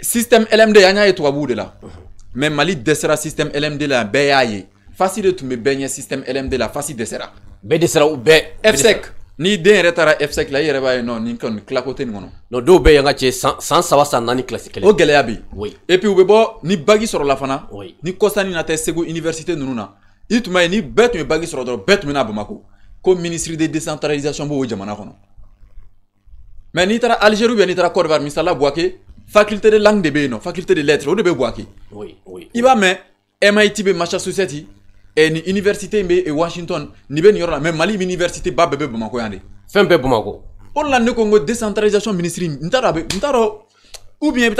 système LMD an y'a ye tubabuw de la uh -huh. mais Mali dɛsɛra système LMD la bɛɛ y'a ye fasi de tun bɛ bɛɛ ɲɛ système LMD la fasi dɛsɛra bɛɛ dɛsɛra u bɛɛ FSEC n'i den yɛrɛ taara fsec la i yɛrɛ b'a ye nɔn nin kɔni tilako tɛ nin kɔnɔ non dɔw bɛ yan ka cɛ san saba san naani kilasi kelen o gɛlɛya bɛ yen et puis u bɛ bɔ ni bagi sɔrɔla fana ni kɔsani na tɛ segu université ninnu na i tun b'a ye ni bɛɛ tun ye bagi sɔrɔ dɔrɔn bɛɛ tun bɛ na bamakɔ ko ministre de décentralisation b'o jamana kɔnɔ mais n'i taara algérie ou bien n'i taara côte d'ivoire misala buwake faculté de langue de bɛ yen nɔ faculté de lettres o de bɛ buwake i b'a mɛn mit bɛ massachusetts et université mais e washington ni ben nin mais la mali université ba bɛɛ bɛ bamakɔ yan de fɛn bɛɛ la ne ko décentralisation ministère ntara t'a dɔn ou bien i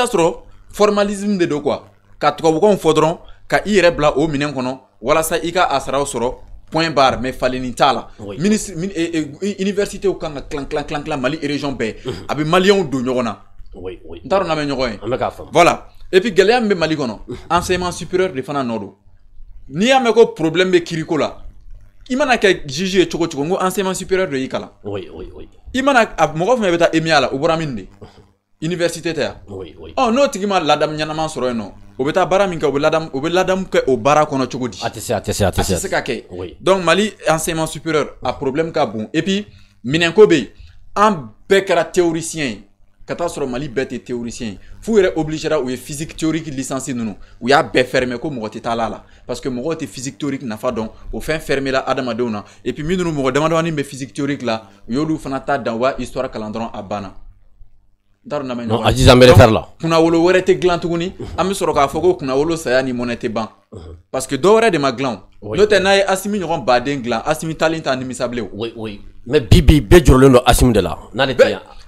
formalisme de don quoi ka tubabukanw on dɔrɔn ka i yɛrɛ bila o minen kono wala sa ika a saraw sɔrɔ point barre mais fallait t'a la ministre e, e, université au clan clan clan tilan tilan mali région bɛɛ abi malion do nyorona oui oui n n'a me ɲɔgɔn voilà et puis gɛlɛya min mali kono enseignement supérieur de fana n'i a mɛn ko problème bɛ kiriko la i mana kɛ juge ye cogo enseignement supérieur de y'i Oui oui oui. Il fana bɛ mon EMEA la o bɔra min de université Oui yan ɔ n'o tigi ma ladamu ɲɛnama sɔrɔ yen nɔ o bɛ taa baara min kɛ o bɛ ladamu o bɛ ladamu kɛ o baara a donc Mali enseignement supérieur a problème ka bon et puis minɛnko bɛ yen becra théoricien catastrophe mali bête et théoricien ye obligera ou est physique théorique licencié nous. Ou y'a bɛɛ fermé ko mɔgɔ tɛ là parce que moi t'es physique théorique nafa dɔn o fɛn fermé la adamadenw na et puis nous nous demandons bɛ physique théorique là. Yolou fanata dans ta histoire calendron a banna non aziz an faire là. la kunnawolo wɛrɛ tɛ dilan tuguni an bɛ sɔrɔ k'a fɔ ko kunnawolo saya ni mɔnɛ ban parce que d'or de ma gland. Note n'o assimil n'a ye asimi ɲɔgɔn baden dilan oui oui mais bibi bi asim jɔrɔlen don de là. n'ale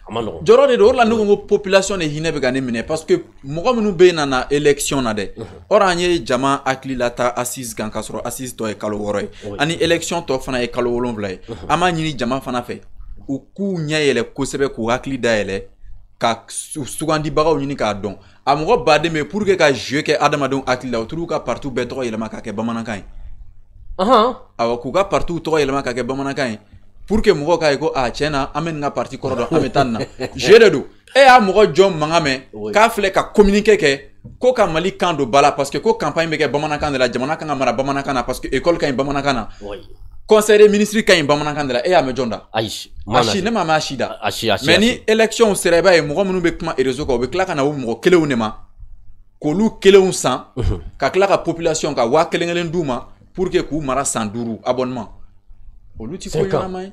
jɔrɔ de la nouvelle population de Hinebe bɛ parce que mɔgɔ minnu bɛ nana élection na dɛ or jama akli lata assise gankasro assis to assise tɔ ye ani élection tɔ fana Ama jama fana fɛ les k'u ɲɛ yɛlɛ kosɛbɛ a mɔgɔ baden mais pour que ka jeu que Adamadon akli la u ka parti bɛɛ tɔgɔ yɛlɛma ah pour que mɔgɔw k'a ye ko a ah, tiɲɛ na an bɛ nin ka parti kɔrɔ dɔn an bɛ taa nin na je de don e eh, y'a ah, mɔgɔ jɔn mankan mɛn k'a filɛ ka communiqué kɛ ko ka mali kan don ba la parce que ko campagne bɛ kɛ bamanankan de la jamana kan ka mara bamanankan na parce que école ka ɲi bamanankan na conseil des ministres ka ɲi bamanankan de la e y'a mɛn jɔn da ayi asi ne ma mɛn asi da mais ni élection sera i b'a ye mɔgɔ minnu bɛ kuma réseau kan u bɛ tila ka na o mɔgɔ kelenw de ma k'olu kelenw san ka tila ka population ka waa kelen kelen d'u ma pour que k'u mara san duuru abonnement olu ti ko ɲɛnama ye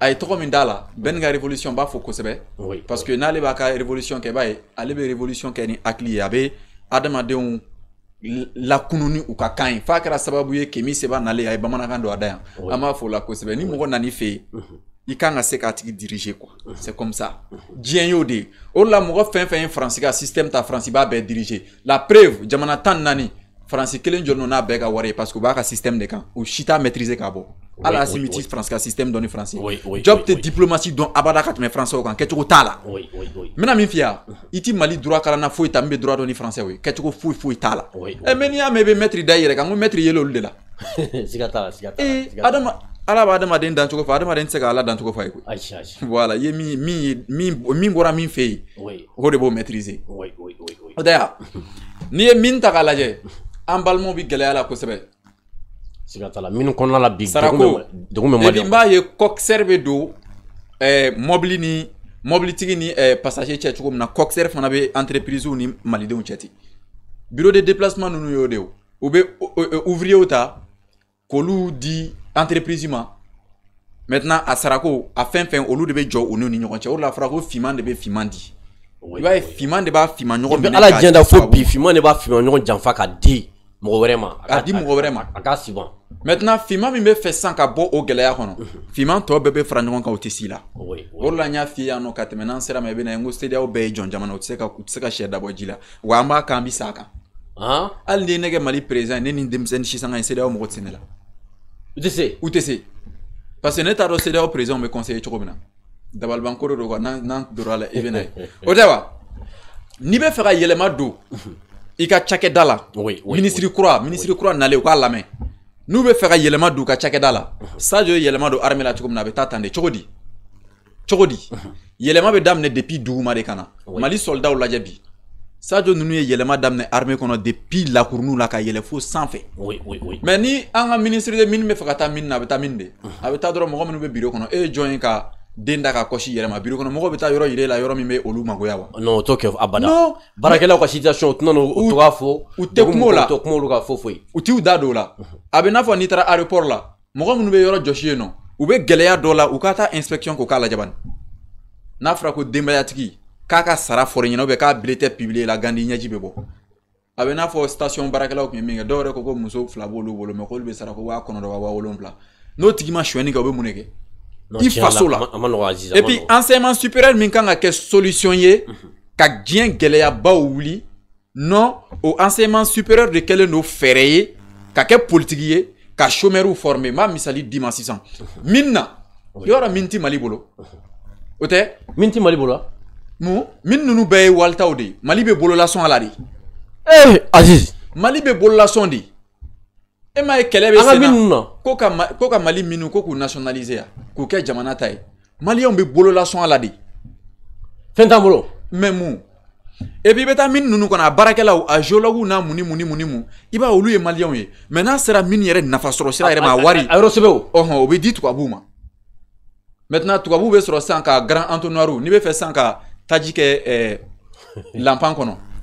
a ye tɔgɔ min d'a la bɛn révolution b'a fɔ parce que n'ale b'a ka révolution kɛ i b'a révolution kɛ ni a demandé on, la ni ou ka kan ye f'a kɛra sababu ye kemi seba nalen a ye a da yan an b'a fɔ la kosebe ni mo nan'i ni fe i kan ka se k'a diriger quoi c'est comme ça diɲɛ y'o de ye o de la mɔgɔ fɛn fɛn système ta français b'a diriger la preuve jamana tan français naani kelen jɔlen n'a bɛɛ ka parce que b'a ka système de kan u chita maîtriser k'a à la asymétrie française, système français. France oui. Job de diplomatie dans abada mais tɛmɛ français kan kɛcogo Oui, la oui. Oui, min f'i je suis fier. Mali droit je suis ta et bɛ droit dɔn français ye ce foyi foyi t'a la ɛ mais n'i y'a mɛn i bɛ maitre da i yɛrɛ kan n ko de la Et les dan cogo fɔ adamaden tɛ se dan cogo fɔ a ye mi, mi, voilà min min min min bɔra min fɛ oui, Oui, oui, oui, n'i min ta la sigatala minnu kɔnɔna la bi sarako ebi n b'a ye kɔkisɛri bɛ don ɛɛ eh, mɔbili ni mobilitigi ni eh, passager cɛ cogo min na coxer fana bɛ entreprisew ni malidenw cɛ ten bureau de déplacement ninnu y'o de u bɛ ouvriers ta k'olu di entreprise ma maintenant a sarako a fɛn fɛn olu de bɛ jɔ u n'u ni ɲɔgɔn cɛ o de la a fɔra ko finman de bɛ finman di i b'a ye finman de b'a finman ɲɔgɔn minɛ ala diɲɛ da fo bi finman de b'a finman ɲɔgɔn janfa ka di mɔgɔ wɛrɛ ma a di mɔgɔ wɛrɛ ma a ka suban maintenant finman min bɛ fɛ sisan ka bɔ o gɛlɛya kɔnɔ finman tɔ bɛɛ bɛ fara ɲɔgɔn kan o tɛ si la o de la n y'a f'i ye yan nɔ ka tɛmɛ n'an sera ma i bɛ na ye n ko seereyaw bɛɛ ye jɔn jamana u tɛ se ka u tɛ se ka sɛ dabɔ ji la wa an b'a kan an bɛ s'a kan hali ni ne kɛ mali président ye ne ni denmisɛnnin sisanga ye seereyaw mɔgɔ tɛ ne la u tɛ se u tɛ se parce que ne t'a dɔn seereyaw président bɛ conseiller cogo min na dabalibankoro don quoi n'an n'an donna la i bɛ na ye o tɛ wa n'i bɛ fɛ ka yɛlɛma don i ka cakɛda la minisiri kura minisiri kura nalen u k'a lamɛn n'u bɛ fɛ ka yɛlɛma don u ka cakɛda la sadio ye yɛlɛma don armée la cogo min na a bɛ taa tan de cogo di cogo di yɛlɛma bɛ daminɛ depuis duguma de ka na mali soldaw lajɛ bi sadio ninnu ye yɛlɛma daminɛ armée kɔnɔ depuis lakuruniw la ka yɛlɛ fo sanfɛ mais ni an ka minisiri de min bɛ fɛ ka taa min na a bɛ taa min de a bɛ taa dɔrɔn mɔgɔ minnu bɛ biro kɔnɔ e ye jɔn ye ka den da ka kɔsi yɛrɛ ma biro kɔnɔ mɔgɔw bɛ taa yɔrɔ yire la yɔrɔ min bɛ olu magoya wa non o t'o kɛ abada non baarakɛlaw ka situation u tɛna n'o to ka fɔ u tɛ kuma o la u tɛ kuma olu ka fɔ foyi u t'u da don o la a bɛ n'a fɔ n'i taara aéroport la mɔgɔ minnu bɛ yɔrɔ jɔsi yen nɔ u bɛ gɛlɛya dɔ la u ka taa inspection k'o k'a la jabani n'a fɔra ko denbayatigi k'a ka sara fɔr'i ɲɛna k'a bile tɛ publier la gandi ɲɛji bɛ bɔ a bɛ n'a fɔ station baarakɛlaw tun ye min kɛ dɔw yɛrɛ ko ko muso fila b'olu bolo mɛ k'olu bɛ sara ko waa kɔnɔntɔn wa waa wolonwula n'o tigi ma sonyani kɛ o bɛ mun de kɛ i faso la et puis enseignement supérieur min kan ka kɛ solution ye ka diɲɛ gɛlɛyabaw wuli non o enseignement supérieur de kɛlen don fɛɛrɛ ye ka kɛ politiki ye ka chômɛrw forme n b'a misali di ma sisan min na i b'a dɔ min ti mali bolo mhm. o tɛ min ti mali bolo mun min ninnu bɛɛ ye walitaw de ye mali bɛ bololasɔn a la de ee eh, aziz mali bɛ bololasɔn de ye e m'a ye kɛlɛ bɛ sen na ko ka ma ko ka mali minnu ko k'u nationaliser yan k'u kɛ jamana ta ye maliyɛnw bɛ bololasɔn a la de. fɛn t'an bolo. mɛ mun et puis i bɛ taa mine ninnu kɔnɔ a baarakɛlaw a géologues n'a mun ni mun ni mun ni mun i b'a ye olu ye maliyɛnw ye mɛ n'a sera mine yɛrɛ nafa sɔrɔ sira yɛrɛ ma a wari. a yɔrɔ sɛbɛn o. ɔhɔn o bɛ di tubabuw ma maintenant tubabuw bɛ sɔrɔ sisan ka grand entonnoir n'i bɛ fɛ sisan ka taji kɛ ɛɛ lanpan kɔnɔ.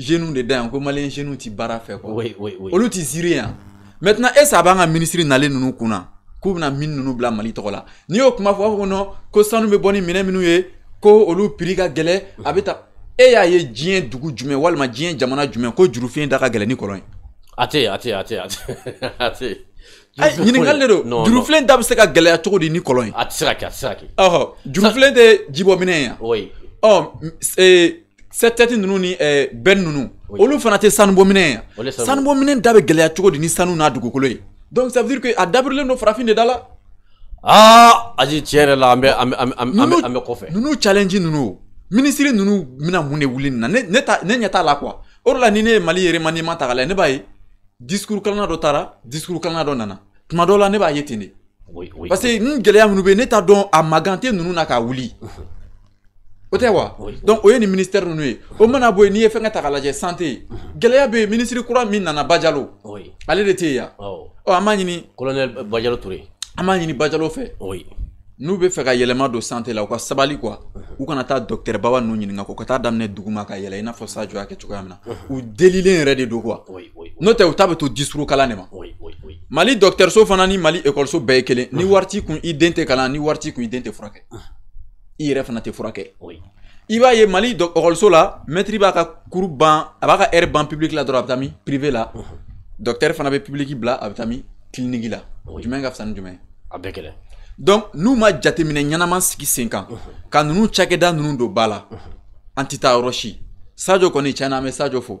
jeunes de da yan ko maliyɛn jeunes ti baara fɛ quoi oui, oui, oui. olu ti ziiri yan maintenant est ce a b'an ka minisiri nalen ninnu kunna k'u bɛna min ninnu bila mali tɔgɔ la n'i y'o kuma fɔ u b'a fɔ ko non ko sanu bɛ bɔ ni minɛn minnu ye ko olu piri ka gɛlɛ a bɛ ta e y'a ye diɲɛ dugu jumɛn walima diɲɛ jamana jumɛn ko jurufiɲɛ da ka gɛlɛn ni kɔlɔn ye. a tɛ yen a tɛ yen a tɛ yen a tɛ yen. ayi ɲininkali de don jurufilen da bɛ se ka gɛlɛya cogo di ni kɔlɔn ye. a tɛ se ka kɛ a tɛ se ka kɛ. ɔhɔ jurufilen tɛ jibɔminɛ ye yan. ɔ e, setɛti nunu ni ɛɛ bɛn ninnu olu fana tɛ sanubɔminɛ yan sanubɔminɛ da bɛ gɛlɛya cogo di ni sanu n'a dugukolo ye donc ça veut dire que a dabirilen don farafin de da la. aa aji tiɲɛ yɛrɛ la an bɛ an bɛ kɔfɛ. ninnu challenge ninnu minisiri ninnu bɛna mun de wuli nin na ne ne ta ne ɲɛ t'a la quoi o de la ni ne ye mali yɛrɛ ma n'i ma ta k'a lajɛ ne b'a ye discours kalanna dɔ taara discours kalanna dɔ nana tuma dɔw la ne b'a ye ten de. parce que ni gɛlɛya minnu bɛ yen ne t'a dɔn a magan tɛ ninnu na k'a wuli. o tɛ wa donc o ye nin ministère ninnu ye o mana bɔ yen n'i ye fɛn ka ta k'a lajɛ santé gɛlɛya bɛ yen minisiri kura min nana bajalo ale de tɛ yen yan ɔ an b'a ɲini colonel bajalo ture an b'a ɲini bajalo fɛ n'u bɛ fɛ ka yɛlɛma don santé la u ka sabali quoi u kana taa docteur baba ninnu ɲininka kɔ ka taa daminɛ duguma ka yɛlɛ i n'a fɔ sajo y'a kɛ cogoya min na u delilen yɛrɛ de don quoi n'o tɛ u ta bɛ to disuru kalan de ma mali dɔgɔtɔrɔso fana ni mali ekɔliso bɛɛ ye kelen ni wari t'i kun i den tɛ kalan ni wari t'i kun i den tɛ furakɛ i yɛrɛ fana tɛ furakɛ i b'a ye mali ekɔliso la mɛtiri b'a ka kuru ban a b'a ka ɛri ban publiki la dɔrɔn a bɛ taa min prive la dɔktɛri fana bɛ publiki bila a bɛ taa min kiliniki la jumɛn ka fisa ni jumɛn a bɛɛ kɛlɛ donc n'u ma jateminɛ ɲɛnama sigi sen kan ka ninnu cakɛda ninnu don ba la an tɛ taa yɔrɔ si sajo kɔni tiɲɛna an bɛ sajo fo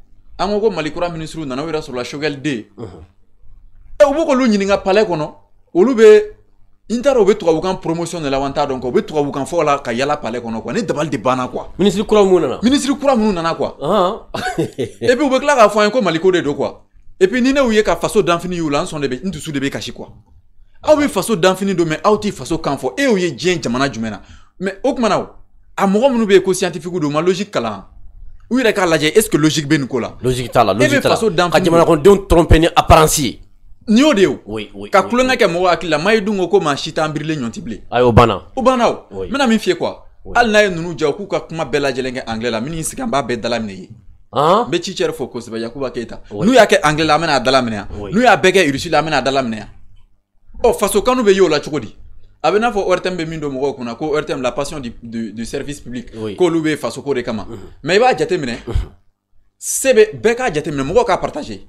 an ko ko malikura minisiriw nana u yɛrɛ sɔrɔla shogɛli den u b'o k'olu ɲininka palɛ kɔnɔ olu bɛ n t'a dɔn u bɛ tubabukan promotion de la wa n t'a dɔn u bɛ tubabukan fɔ la ka yala palais kɔnɔ quoi ni dabali de banna quoi. minisiri kura minnu nana. minisiri kura minnu nana quoi. et puis u bɛ tila k'a fɔ an ye ko maliko de don quoi et puis ni ne y'u ye ka faso danfini y'u la n sɔn de bɛ n dusu de bɛ kasi quoi aw bɛ faso danfini don mais aw t'i faso kan fɔ e y'o ye diɲɛ jamana jumɛn na mais o tuma na o a mɔgɔ minnu bɛ yen ko scientifique don u ma logique kalan u yɛrɛ k'a lajɛ est ce que logique bɛ nin ko la. Eh logique ben, t'a la logique t'a la e bɛ faso danfun. ka jamanadenw tromper ni apparence ye. nin y'o de ye o. ka kulonkɛ kɛ mɔgɔw hakili la Mayi dun ko ko maa si t'an birilen ɲɔti bilen. ayi o banna. o oh. banna o. n bɛna min f'i ye quoi. hali n'a ye ninnu ja u k'u ka kuma bɛɛ lajɛlen kɛ anglais la n bɛ n'i sigi n b'a bɛɛ dalaminɛ i ye. n hein? bɛ Cicɛri fo kosɛbɛ Yakuba Keyita n'u y'a kɛ anglais la an bɛna a dalaminɛ yan n'u y'a bɛɛ kɛ russe la an bɛna a dalaminɛ yan ɔ faso kanu bɛ y'o la cogo di a bɛ n'a fɔ ORTM bɛ min don ko ortem la passion du, du, du service public oui. face bɛ fasoko de kama mais i b'a jate se bɛ bɛɛ k'a jateminɛ mɔgɔw k'a partager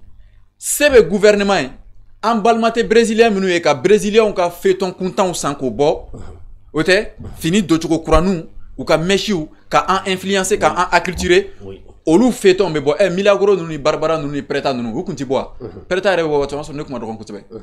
se gouvernement ye an balima tɛ brésilien on ye ka ton ka au kuntanw san k'o bɔ o tɛ fini doncogo kuraniw ou ka ou ka en influencer ka en acculturer olu fetɔn me bɔ eh milagro nous ni barbara nous ni prɛta nous u tun ti bɔ wa prɛta yɛrɛ bɛ bɔ caman sɔrɔ ne kun ka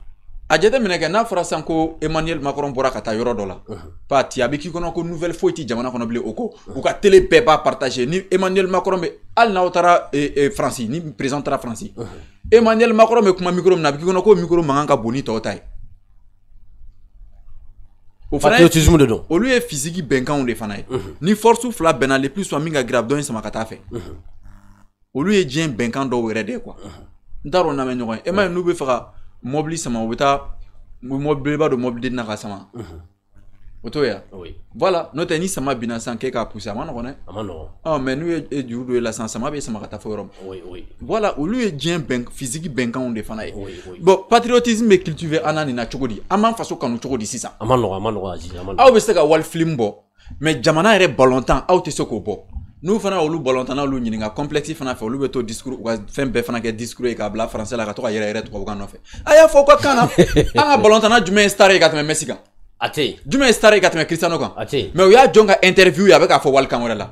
a jate minɛ kɛ n'a fɔra sisan ko emmanuel macron bɔra ka taa yɔrɔ dɔ la pa ti a bɛ k'i kɔnɔ ko nouvelle foyi tɛ jamana kɔnɔ bilen o ko u ka tele bɛɛ b'a partage ni emmanuel macron bɛ hali n'aw taara eh, eh, faransi ni président taara faransi emmanuel macron bɛ kuma micro min na a bɛ k'i kɔnɔ ko micro mankan ka bon ni tɔw ta ye o fana patriotisme de don olu ye physique bɛnkanw de fana ye ni force fila bɛnna le plus soit min ka grave dɔ in sama ka taa fɛ olu ye diɲɛ bɛnkan dɔw yɛrɛ de ye quoi n t'a dɔn n'a bɛ ɲɔgɔn ye e ma ye n'u bɛ fɛ ka mobili sama u bɛ taa mobili belebeleba dɔ mobili den na ka sama o mhm. t'o ya voilà n'o tɛ ni sama binna sisan k'e k'a pousse a ma nɔgɔn dɛ a ma nɔgɔn ɔ ah, mais n'u ye juru don e la sisan sama bɛ sama ka taa fo yɔrɔ min voilà olu ye diɲɛ bɛn physique bɛnkanw de fana ye bon patriotisme bɛ cultiver an na nin na cogo di an b'an faso kanu cogo di sisan a ma nɔgɔn a ma nɔgɔn aw bɛ ah, se ka wali film bɔ mais jamana yɛrɛ balontan aw tɛ se k'o bɔ n'u fana olu balɔntanna olu ɲininka complexi fana fɛ olu bɛ to discours u ka fɛn bɛɛ fana kɛ discours ye k'a bila français la ka to ka yɛrɛ yɛrɛ tubabukan nɔfɛ a y'a fɔ ka kan na an ka balɔntanna jumɛn ye star ye ka tɛmɛ Messi kan a tɛ yen jumɛn ye star ye ka tɛmɛ Cristiano kan a tɛ yen mais u y'a jɔn ka interview ye a bɛ k'a fɔ wali kan wɛrɛ la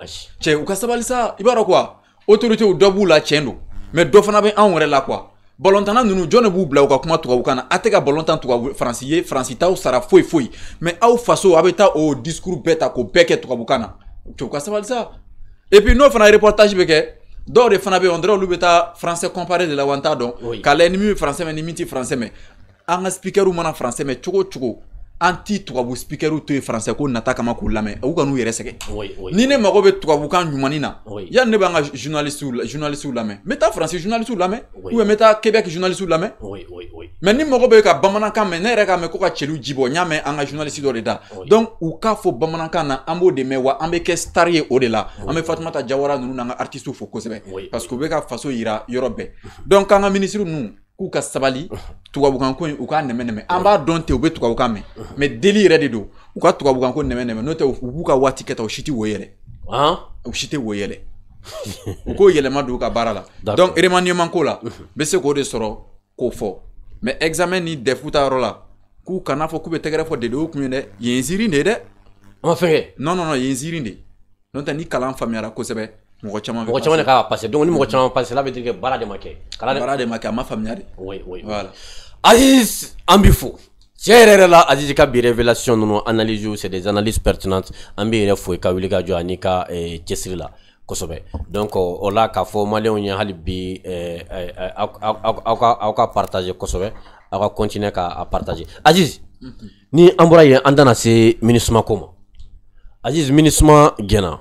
ayi cɛ u ka sabali sa i b'a dɔn quoi autorités dɔ b'u la tiɲɛ don mais dɔ fana bɛ anw yɛrɛ la quoi balɔntana ninnu jɔn de b'u bila u ka kuma tubabukan na a tɛ ka balɔntan tubabu faransi ye faransi t'aw sara foyi foyi mais aw faso a bɛ taa o discours bɛɛ ta k'o bɛɛ kɛ tubabukan na tu quoi ça va ça et puis nous on a un reportage parce que dans les fanabé on dirait l'oubeta français comparé de la wanta donc oui. car l'ennemi français mais l'ennemi français mais un speaker ou mon français mais choco choco anti toi vous expliquer ou tu es français qu'on n'attaque pas mal la main ou quand nous y restez ni ne m'a pas vous quand oui. y a ne pas un journaliste ou journaliste ou la main mais ta français journaliste ou la main oui. ou mais québec journaliste ou la main oui, oui, oui. mɛ ni mɔgɔ bɛ ka bamanankan mɛn ne yɛrɛ ka mɛn ko ka cɛliw ji bɔ n y'a mɛn an ka journaliste dɔ de da donc u k'a fɔ bamanankan na an b'o de mɛn wa an bɛ kɛ star ye o de la an bɛ fatumata jawara ninnu n'an ka artistes fo kosɛbɛ parce que u bɛ ka faso yira yɔrɔ bɛɛ donc k'an ka ministre ninnu k'u ka sabali tubabukanko in u k'a nɛmɛ nɛmɛ an b'a dɔn ten u bɛ tubabukan mɛn mɛ deli yɛrɛ de don u ka tubabukanko nɛmɛ nɛmɛ n'o tɛ u b'u ka waati kɛta u si tɛ wo yɛlɛ u si tɛ wo yɛlɛ u k'o yɛlɛma don u ka baara la donc remaniement ko la n bɛ se k'o de sɔrɔ k'o fɔ mɛ examen ni dɛfu ta yɔrɔ la k'u kana fɔ k'u bɛ tɛgɛrɛ fɔ dede o kun ye dɛ yen ziiri de ye dɛ ma non non non yen ziiri de n'o tɛ ni kalan faamuyara kosɛbɛ mɔgɔ caman mɔgɔ caman de k'a passer donc ni mɔgɔ caman passer la bɛ deli kɛ baara de ma kɛ kalan de baara de ma kɛ a ma faamuya de oui oui voilà Aziz an b'i fo tiɲɛ yɛrɛ yɛrɛ la ka bi révélation ninnu analyse c'est des analyses pertinentes an b'i yɛrɛ fo i ka wuli ka jɔ ani ka cɛsiri la kosɛbɛ donc euh, o la k'a fɔ maliyɛnw ye hali bi aw ka aw ka partage kosɛbɛ aw ka continuer k'a partage aziz ni an bɔra yen an tɛna se minisuma ko ma aziz minisuma gɛnna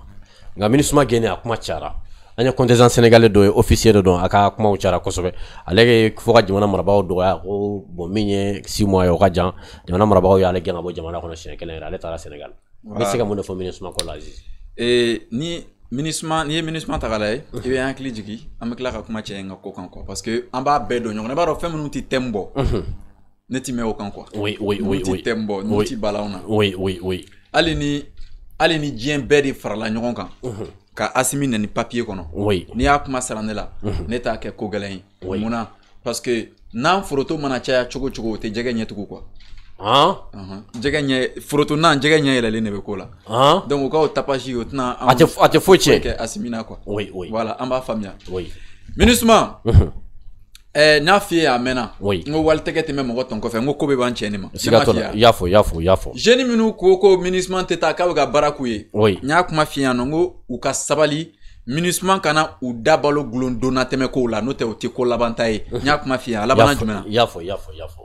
nka minisuma gɛnnen a kuma cayara an ye kɔntesan doy dɔ ye ofisiye dɔ dɔn a ka kumaw cara kosɛbɛ ale ye fɔ ka jamana marabagaw dɔgɔya ko bɔn min ye si mɔ ye o ka jan jamana marabagaw y'ale gɛn ka bɔ jamana kɔnɔ siɲɛ kelen yɛrɛ ale taara sɛnɛgali n bɛ se ka mun de fɔ minisuma ko la aziz ni minusma n'i ye minusma ta k'a lajɛ i bɛ hakili jigi an bɛ tila ka kuma cɛ ka ko kan quoi parce que an b'a bɛɛ dɔn ɲɔgɔn na i b'a dɔn fɛn minnu tɛ thème bɔ ne ti mɛn o kan quoi oui bɔ n'u ti bala na hali ni hali ni diɲɛ bɛɛ de farala ɲɔgɔn kan mhm. ka asimi nani papier kɔnɔ n'i y'a kuma sara ne la mhm. ne t'a kɛ ko gɛlɛn ye oui. munna parce que n'an foroto mana caya cogo cogo o tɛ jɛgɛ ɲɛtugu quoi jɛgɛ ɲɛ foroto na jɛgɛ ɲɛ yɛlɛlen de bɛ ko la donc u ka o tapage o tɛna a tɛ foyi tiɲɛ kɛ asimina quoi oui oui voilà an b'a faamuya oui minusuma ɛɛ eh, n y'a f'i ye a mɛnna oui n ko wali tɛgɛ tɛ mɛn mɔgɔ tɔn kɔfɛ n ko ko bɛɛ b'an cɛ nin ma siga t'o la i y'a fɔ i y'a fɔ i y'a fɔ jeune minnu ko ko minusuma tɛ taa k'a bɛ ka baara k'u ye oui n y'a kuma f'i ɲɛna n ko u ka sabali minusuma kana u da balo gulon donna tɛmɛ kow la n'o tɛ o tɛ ko labanta ye n y'a kuma f'i ye a labanna jumɛn na i y'a fɔ i y'a fɔ i y'a fɔ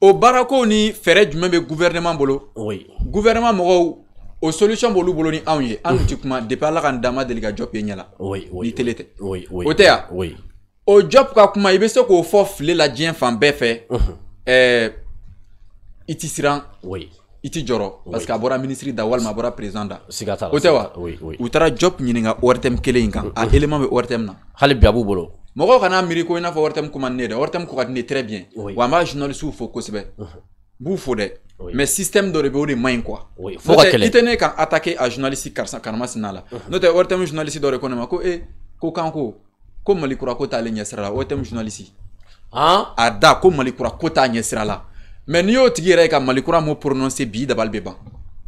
o baarako ni fɛɛrɛ jumɛn bɛ gouvernement bolo oui. gouvernement mɔgɔw o solution b'olu bolo ni anw ye an tun ti kuma depuis ala ka n dama deli ka jɔp ye ɲɛ la oui, oui, ni tele tɛ oui, oui, o tɛ ya oui. o jɔp ka kuma i bɛ se k'o fɔ file la diɲɛ fan bɛɛ fɛ uh -huh. eh, i ti siran oui. i ti jɔrɔ oui. parce que a bɔra ministre da walima a bɔra président da o tɛ wa u taara jɔp ɲininka ortm kelen in kan a élément bɛ ortm na hali bi a b'u bolo mɔgɔw kana miiri ko i n'a fɔ waritɛmu ko man di ne ye dɛ waritɛmu ko ka di ne ye très bien wa an b'a journalistew fo kosɛbɛ n b'u fo dɛ mais système dɔ de bɛ o de man ɲi quoi fo ka kɛlɛ i tɛ ne kan attaquer a journaliste karisa karamasina la n'o tɛ waritɛmu journaliste dɔ de ko ne ma ko e ko kanko ko malikura ko t'ale ɲɛsira la waritɛmu journaliste a da ko malikura ko t'a ɲɛsira la mais n'i y'o tigi yɛrɛ ye ka malikura mot prononcer bi dabali bɛ ban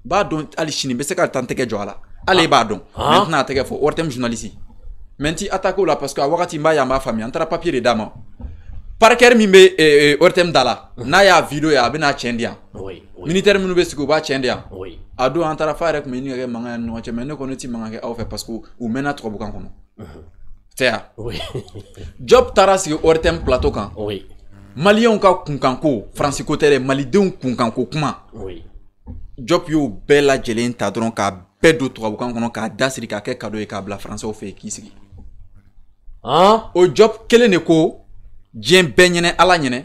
b'a dɔn hali sini n bɛ se ka taa n tɛgɛ jɔ a la hali e ah. b'a dɔn mais n tɛna a tɛgɛ fɔ waritɛmu journaliste Menti atako la parce que a wagati m'a faamuya n taara papier de d'a ma parkɛri min bɛ y'a video ye a bɛna a b'a chendia di yan a don an taara f'a yɛrɛ tun bɛ ti mankan kɛ aw fɛ parce que u mɛnna tubabukan kɔnɔ mhm. job Tarasi Ortem ortm plateau kan maliyɛnw ka kunkanko francisco ko tɛ kunkanko kuma job y'o bella jelenta ta dɔrɔn k'a bɛɛ don tubabukan kɔnɔ k'a dasiri k'a kɛ kado ye k'i o job kelen de ko diɲɛ bɛɛ ɲɛnɛ ala ɲɛnɛ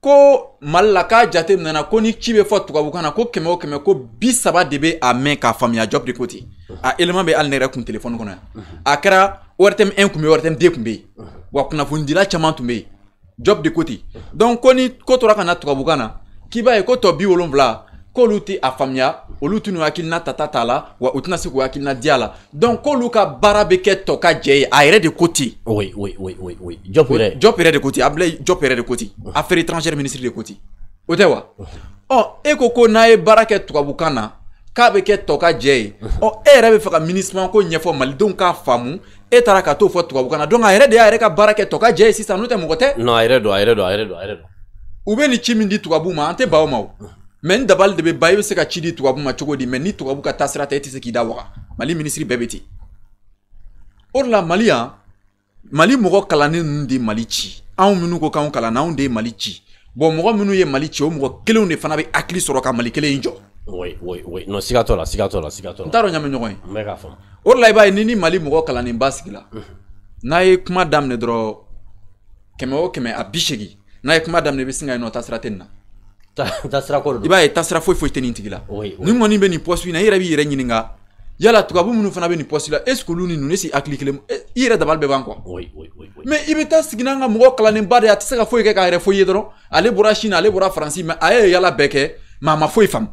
ko mali la k'a jate minɛna ko ni ci bɛ fɔ tubabukan na ko kɛmɛ o kɛmɛ ko bi saba de bɛ a mɛn k'a faamuya job de ko ten a eleman bɛ hali ne yɛrɛ kun telefɔni kɔnɔ yan a kɛra ortm 1 kun bɛ ortm 2 kun bɛ yen wa kunnafonidila caman tun bɛ yen job de ko ten donc ko ni ko tora ka na tubabukan na k'i b'a ye ko tɔ bi wolonfila k'olu tɛ a faamuya olu t'u n'u hakilina tata t'a la wa u tɛna se k'u hakilina di a la donc k'olu ka baara bɛ kɛ tɔ ka jɛ ye a yɛrɛ de ko ten. oui oui oui oui oui Diop yɛrɛ. Diop yɛrɛ de ko ten Abdoulaye Diop yɛrɛ de ko ten ah. affaire étrangère ministre de ko ten o tɛ wa ah. ɔ e ko ko n'a ye baara kɛ tubabukan na k'a bɛ kɛ tɔ ka jɛ ye ah. ɔ e yɛrɛ bɛ fɛ ka minisima ko ɲɛfɔ malidenw k'a faamu e taara ka t'o fɔ tubabukan na donc a yɛrɛ de y'a yɛrɛ ka baara kɛ tɔ ka jɛ ye sisan n'o tɛ mɔgɔ tɛ. non a yɛrɛ don a yɛrɛ don a yɛrɛ don a yɛrɛ don. u bɛ nin ci min di tubabuw ma an tɛ ban o ma o. mɛ n dabali de be ban i se ka ci di tubabu ma cogo di mɛ ni tubabu ka taasira ta e tɛ se k'i da waga mali minisiri bɛɛ bɛ ten o de mali yan mali mɔgɔ kalannen ninnu de mali ci anw minnu ko k'anw kalanna anw de ye mali ci bɔn mɔgɔ minnu ye mali ci o mɔgɔ kelenw de fana bɛ hakili sɔrɔ ka mali kelen in jɔ. n t'a dɔn ɲaamɛ ɲɔgɔn ye. o de i b'a ye ni ni mali mɔgɔ kalannenba sigila n'a ye kuma daminɛ dɔrɔn kɛmɛ o kɛmɛ a bi n'a ye kuma daminɛ i bɛ sin ka yen nɔ taasira tɛ nin na. i b'a ye tasira foyi foyi tɛ nin tigi la nin kɔni bɛ nin pɔsi na i yɛrɛ b'i yɛrɛ ɲininka yala tubabu minnu fana bɛ nin pɔsi la est ce que olu ni ninnu est ce que hakili kelen e, i yɛrɛ dabali bɛɛ ban kuwa mɛ i bɛ taa sigi n'an ka mɔgɔ kalanenba de ye a tɛ se ka foyi kɛ k'a yɛrɛ foyi ye dɔrɔn ale bɔra chine ale bɔra faransi mɛ a ye yala bɛɛ kɛ mɛ a ma foyi faamu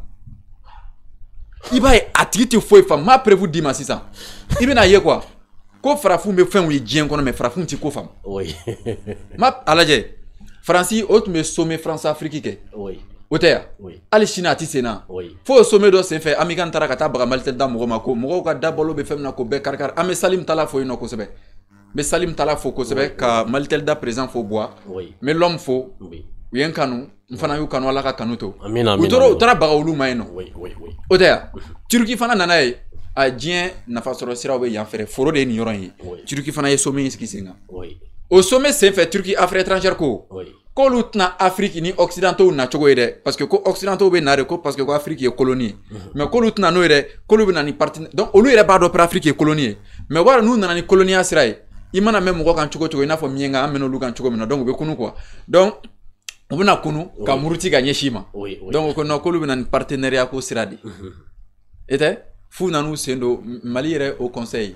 i b'a ye a tigi tɛ foyi faamu m'a perewu d'i ma sisan i bɛna ye kuwa ko farafin bɛ fɛnw ye diɲɛ kɔnɔ mɛ farafin tɛ ko faamu ma a lajɛ faransi o tun bɛ sommet france afrique kɛ o tɛ yan Ali sommet dɔ senfɛ amikani taara ka taa baga malte da mɔgɔw ko ka dabalo bɛ fɛn na ko be kari kari tala fo yen ko sebe. salim tala fo sebe, ka maltelda da président fo buwa Oui. l'homme fo Oui ye n kanu n y'u kanu ala ka kanu to Amin, tora u taara baga ma oui, oui. o tɛ fana nana eh. a diɲɛ nafasɔrɔ siraw bɛ yan fɛrɛ foro de ni nin yɔrɔ Oui. ye fana ye sommet in sigi Oui. Au sommet sommet fait Turki afre étrangères ko k'olu tɛna afiriki ni ɔkisidantɔw nacogo ye dɛ parce que ko ɔkisidantɔw bɛ na de ko parce que ko afiriki ye koloni ye mɛ k'olu tɛna n'o ye dɛ k'olu bɛ na ni partenaire donc olu yɛrɛ b'a dɔn pɛrɛ afiriki ye koloni ye mɛ u b'a dɔn n'u nana ni koloniya sira ye i mana mɛn mɔgɔ kan cogo cogo i n'a fɔ miɲɛ kan an mɛn'olu kan cogo min na donc u bɛ kunu quoi donc u bɛna kunu ka muruti ka ɲɛsin i ma donc ko non k'olu bɛ na ni partenariat ko sira de e tɛ f'u nan'u sen don mali yɛrɛ au conseil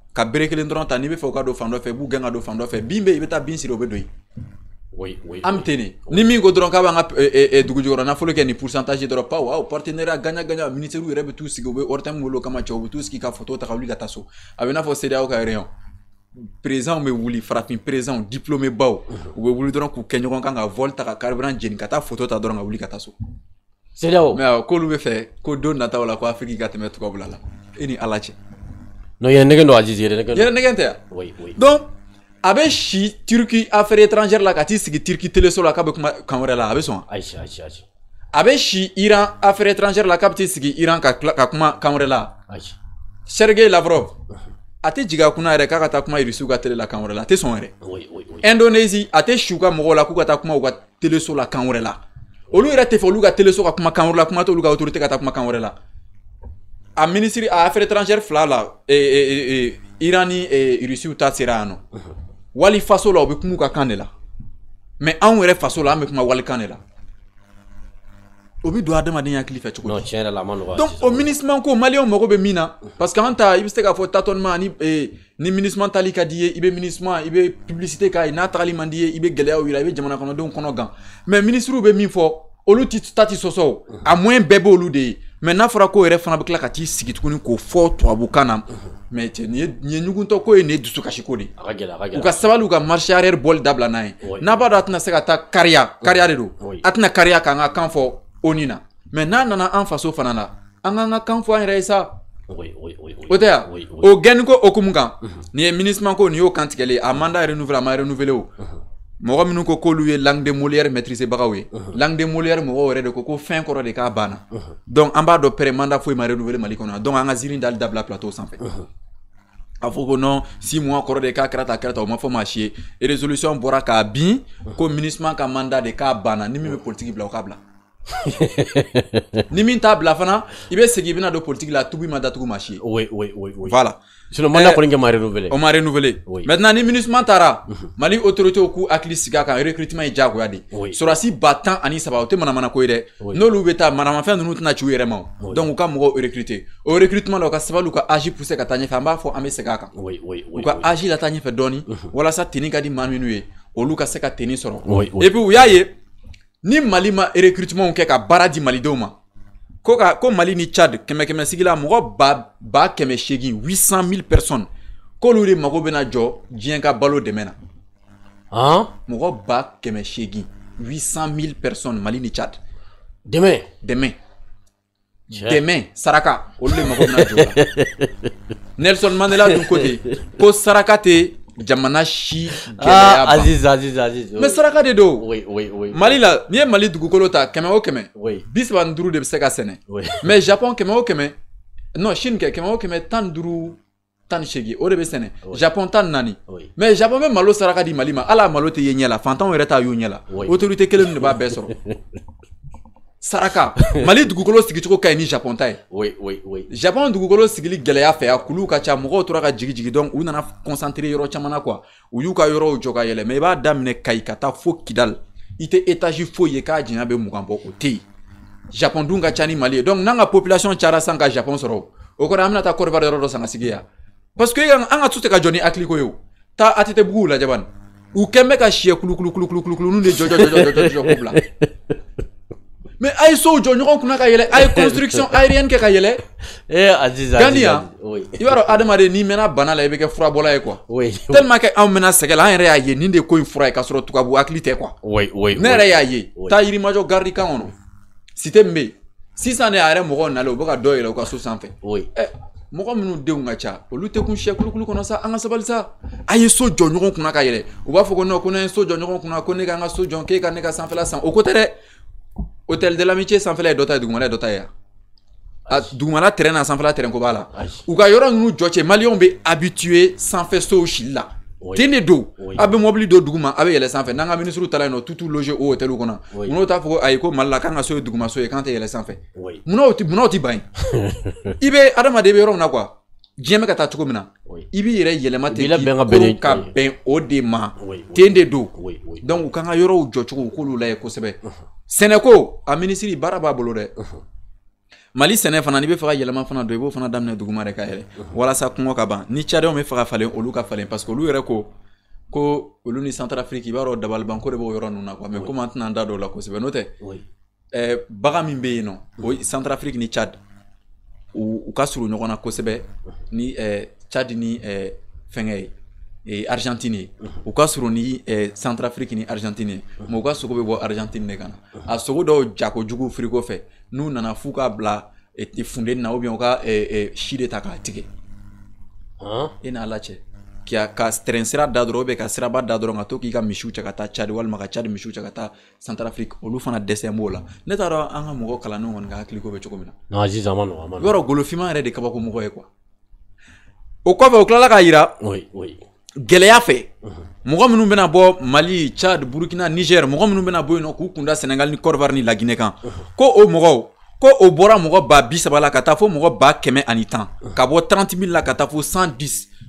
ka bere kelen dɔrɔn ta n'i bɛ fɛ u ka don fan dɔ fɛ i b'u gɛn ka don fan dɔ fɛ bin bɛ i bɛ taa bin siri o bɛ don yen. Oui, oui, oui. amtene ni min e, e, e, ko dɔrɔn k'a b'an ka eh, eh, dugujugɔrɔ nafolo kɛ nin pourcentage dɔrɔn pa waaw partenaire gaɲa gaɲa ministère yɛrɛ bɛ t'u sigi u bɛ ORTM wele kama cɛ u bɛ t'u sigi ka photo ta wuli ka taa so a bɛ n'a fɔ CEDEAO ka réunion présidentw bɛ wuli farafin présidentw diplômé baw u bɛ wuli dɔrɔn k'u kɛ ɲɔgɔn kan ka vol ta ka carburant jeni ka taa photo ta dɔrɔn ka wuli ka taa so CEDEAO mais k'olu bɛ fɛ ko don nataw la ko Afrique ka tɛmɛ tubabu la e ni Ala cɛ non yɛrɛ nɛgɛ don aziz yɛrɛ nɛgɛ yɛrɛ nɛgɛ tɛ yan oui oui donc a bɛ si turki affaire étrangère la ka t'i sigi turki teleso la k'a bɛ kuma kan wɛrɛ la a bɛ sɔn ayi ayi ayi a bɛ si iran affaire étrangère la k'a bɛ t'i sigi iran ka tila ka kuma kan wɛrɛ la ayi sergei lavrov a tɛ jigin a kunna yɛrɛ k'a ka taa kuma irisiw ka tele la kan wɛrɛ la a tɛ sɔn yɛrɛ oui oui oui indonésie a tɛ si u ka mɔgɔw la k'u ka taa kuma u ka teleso la kan wɛrɛ la olu yɛrɛ tɛ fɛ olu ka teleso ka kuma kan wɛrɛ la kuma t'olu ka autorité ka taa kuma kan wɛrɛ la a ministre a affaire étrangère fila la e, e, e, iran ni rusiw ta sera yan nɔ uh-huh. wali faso la u bɛ kuma u ka kan de la mɛ anw yɛrɛ faso la an bɛ kuma wali kan de la o bɛ don adamaden hakili fɛ cogo donc o minisman ko maliyɛnw mago bɛ min na parce que an ta i bɛ se k'a fɔ tatɔnima ni ni minisman tali ka d'i ye i bɛ minisman i bɛ publicité k'a ye n'a tagali man d'i ye i bɛ gɛlɛyaw yira i bɛ jamana kɔnɔdenw kɔnɔ gan mɛ minisiriw bɛ min fɔ olu ti ta ti sɔsɔ o a uh-huh. moyen bɛɛ b'olu de ye mɛ n'a fɔra k'o yɛrɛ fana bɛ tila ka t'i sigi tuguni k'o fɔ tubabukan na mɛ cɛ nin ye nin ye ɲugutɔ ko ye nin ye dusukasi ko de ye u ka sabali u ka marché arrière bɔli dabila n'a ye n'a b'a dɔn a tɛna se ka taa kariya kariya de don a tɛna kariya k'an ka kan fɔ oni na mɛ n'a nana an faso fana na an k'an ka kan fɔ an yɛrɛ ye sa o tɛ yan o gɛnni ko hokumu kan nin ye minisima ko nin y'o kantigɛlen a mandat renouvelé a ma renouvelé o mɔgɔ minnu ko k'olu ye langue de molière maîtriser ye uh-huh. langue de molière mɔgɔw yɛrɛ de ko ko fɛn kɔrɔ de k'a banna uh-huh. donc an b'a dɔn pɛrɛ manda foyi ma renouveler mali kɔnɔ donc an ka ziiri dali dabila plateau sanfɛ a fɔ ko non si mois kɔrɔ de k'a kɛra ta kɛra ta o ma fɔ maa si ye résolution bɔra uh-huh. k'a bin ko ministre ka manda de k'a banna ni min bɛ politique bila o k'a bila ni min t'a bila fana i bɛ segin i bɛna don politique la tubi ma datugu ma si ye. oui oui oui oui. voilà. sinon mandat kɔni kɛ ma renouveler. o ma renouveler. oui maintenant ni MINUSMA taara. Mali autorités k'u hakili sigi a kan recrutement ye diyagoya de. oui sɔrɔsi ba tan ani saba o tɛ manamana ko ye dɛ. oui n'olu bɛ taa manamafɛn ninnu tɛna ci u yɛrɛ ma o. oui donc u ka mɔgɔw recruter o recrutement la u ka sabali u ka âge pousser ka taa ɲɛfɛ an b'a fɔ an bɛ segin a kan. oui oui oui u ka âge la taa ɲɛfɛ dɔɔni. walasa tenue ka di maa minnu ye olu ka se ka tenue sɔrɔ. oui oui et puis u y'a ye. ni malima ma recrutement kɛ ka baradi di malidenw ma ko ka ko mali ni chad kɛmɛ kɛmɛ mɔgɔ ba ba kɛmɛ seegin huit cent mille personnes k'olu de mago bɛna jɔ diɲɛ ka balo dɛmɛ na han hein? mɔgɔ ba kɛmɛ seegin personnes malini ni chad demain demain dɛmɛ saraka olu de mago nelson mandela dun côté pose saraka te jamana si gɛlɛya ah, ban aziz aziz aziz mais saraka de don oui oui oui mali la n'i ye mali dugukolo ta kɛmɛ o kɛmɛ oui bi saba ni duuru de bɛ se ka sɛnɛ oui mais japon kɛmɛ o kɛmɛ non chine kɛ kɛmɛ o kɛmɛ tan ni duuru tan ni seegin o de bɛ sɛnɛ japon tan ni naani mais japon bɛ malo saraka di mali ma hali a malo tɛ ye ɲɛ la fantanw yɛrɛ t'a y'u ɲɛ la autorité kelen de b'a bɛɛ sɔrɔ saraka mali dugukolo sigicogo ka ɲi ni japon ta ye oui, oui, oui. japon dugukolo sigili gwɛlɛya fɛ a kuluw ka ca mɔgɔw tora ka jigi dɔnk u nana concentre yɔrɔ caman kuwa u y'u ka yɔrɔw jɔ ka yɛlɛ ma i b'a daminɛ kayi ka taa fo kidal i tɛ etaji foyi ye k'a janya be mugan bɔ o tɛ japon dun ka ca ni mali ye dɔnk n'an ka population cara san ka japon sɔrɔ o kɔrɔ an bena taa yɔrɔ dɔ san sigi ya parce an ka tu ka jɔ ni hakiliko ye o taa buguw lajabani u kɛn bɛ ka siyɛ kulukulukulukulukulunu de jɔjɔjɔjɔjɔjɔ ko mais a ye sow jɔ ɲɔgɔn kunna ka yɛlɛ a ye construction aérienne kɛ ka yɛlɛ gani yan i b'a dɔn adamaden n'i mɛnna bana la i bɛ kɛ furabɔla ye kuwa tellement que anw mɛnna sɛgɛ la an yɛrɛ y'a ye nin de ko in fura ye k'a sɔrɔ tubabu hakili tɛ kuwa ne yɛrɛ y'a ye taa yirimajɔ gardi kan kɔnɔ site min bɛ yen sisan de a yɛrɛ mɔgɔw nalen u bɛ ka dɔ yɛlɛ u ka so sanfɛ ɛ mɔgɔ minnu denw ka ca olu tɛ kun sɛ kulukulu kɔnɔ sa an ka sabali sa a ye so jɔ ɲɔgɔn kunna ka yɛlɛ u b'a fɔ ko non ko ne ye so jɔ ɲɔgɔn kunna ko ne ka n ka so jɔ k'e ka ne ka sanfɛla san o ko tɛ dɛ hôtel de l'amitié sanfɛla ye dɔ ta ye dugumala ye dɔ ta ye a dugumala terrain na sanfɛla terrain ko b'a la u ka yɔrɔ ninnu jɔ cɛ maliyɛnw bɛ habitué sanfɛ sow sili la ten de don a bɛ mobili don duguma a bɛ yɛlɛ sanfɛ n'an ka minisiriw taara yen nɔ tutu loger o hôteliw kɔnɔ munna o t'a fɔ ko ayi ko mali la k'an ka so ye duguma so ye k'an tɛ yɛlɛ sanfɛ munna o ti ban yen i bɛ adamaden bɛ yɔrɔ min na quoi diɲɛ bɛ ka taa cogo min na i b'i yɛrɛ yɛlɛma ten k'i ka bɛn o de ma ten de don donc u kan ka yɔrɔw jɔcogo u k'olu lajɛ kosɛbɛ sɛnɛko a minisiri baara b'a bolo dɛ mali sɛnɛ fana n'i bɛ fɛ ka yɛlɛma fana don i b'o fana daminɛ duguma de ka yɛlɛ walasa kɔngɔ ka ban ni cadɛw bɛ fɛ ka falen olu ka falen parce que olu yɛrɛ ko ko olu ni centrafrique i b'a dɔn dabalibanko de b'o yɔrɔ ninnu na quoi mais komi an tɛna an da don o la kosɛbɛ n'o tɛ baga min bɛ yen nɔ o centrafrique ni cad u, ka surun ɲɔgɔn na kosɛbɛ ni eh, chad ni eh, fɛngɛ ye e, argentine ye u ka surun ni eh, centrafrique ni argentine ye ma u ka sogo bɛ bɔ argentine de ka na a sogo dɔw jakojugu firiko fɛ n'u nana f'u ka bila eh, e, fundeni na u biyɛn u ka eh, si de ta k'a tigɛ e n'a lacɛ ka terrain sira da dɔrɔn ubiyɛn ka siraba da dɔrɔn ka to k'i ka misiw cɛ ka taa cadi walima ka cadi misiw cɛ ka taa santarafriki olu fana dɛsɛ b'o la ne t'a dɔn an ka mɔgɔ kalannenw kɔni ka hakiliko bɛ cogo min na sisan ma nɔgɔ ma i b'a dɔn golofinma yɛrɛ de kabakomɔgɔ ye kuwa o kɔfɛ o kilala k'a yira gɛlɛya fɛ mhm. mɔgɔ minnu bena bɔ mali chad burukina niger mɔgɔ minnu bena bɔ yen nɔ k'u kunda senegal ni cordvar ni laginɛ kan mhm. ko o mɔgɔw ko o bɔra mɔgɔ ba bisaba la ka taa fɔ mɔgɔ ba kɛmɛ ani tan mhm. ka bɔ 30 mil la ka taa fɔ 110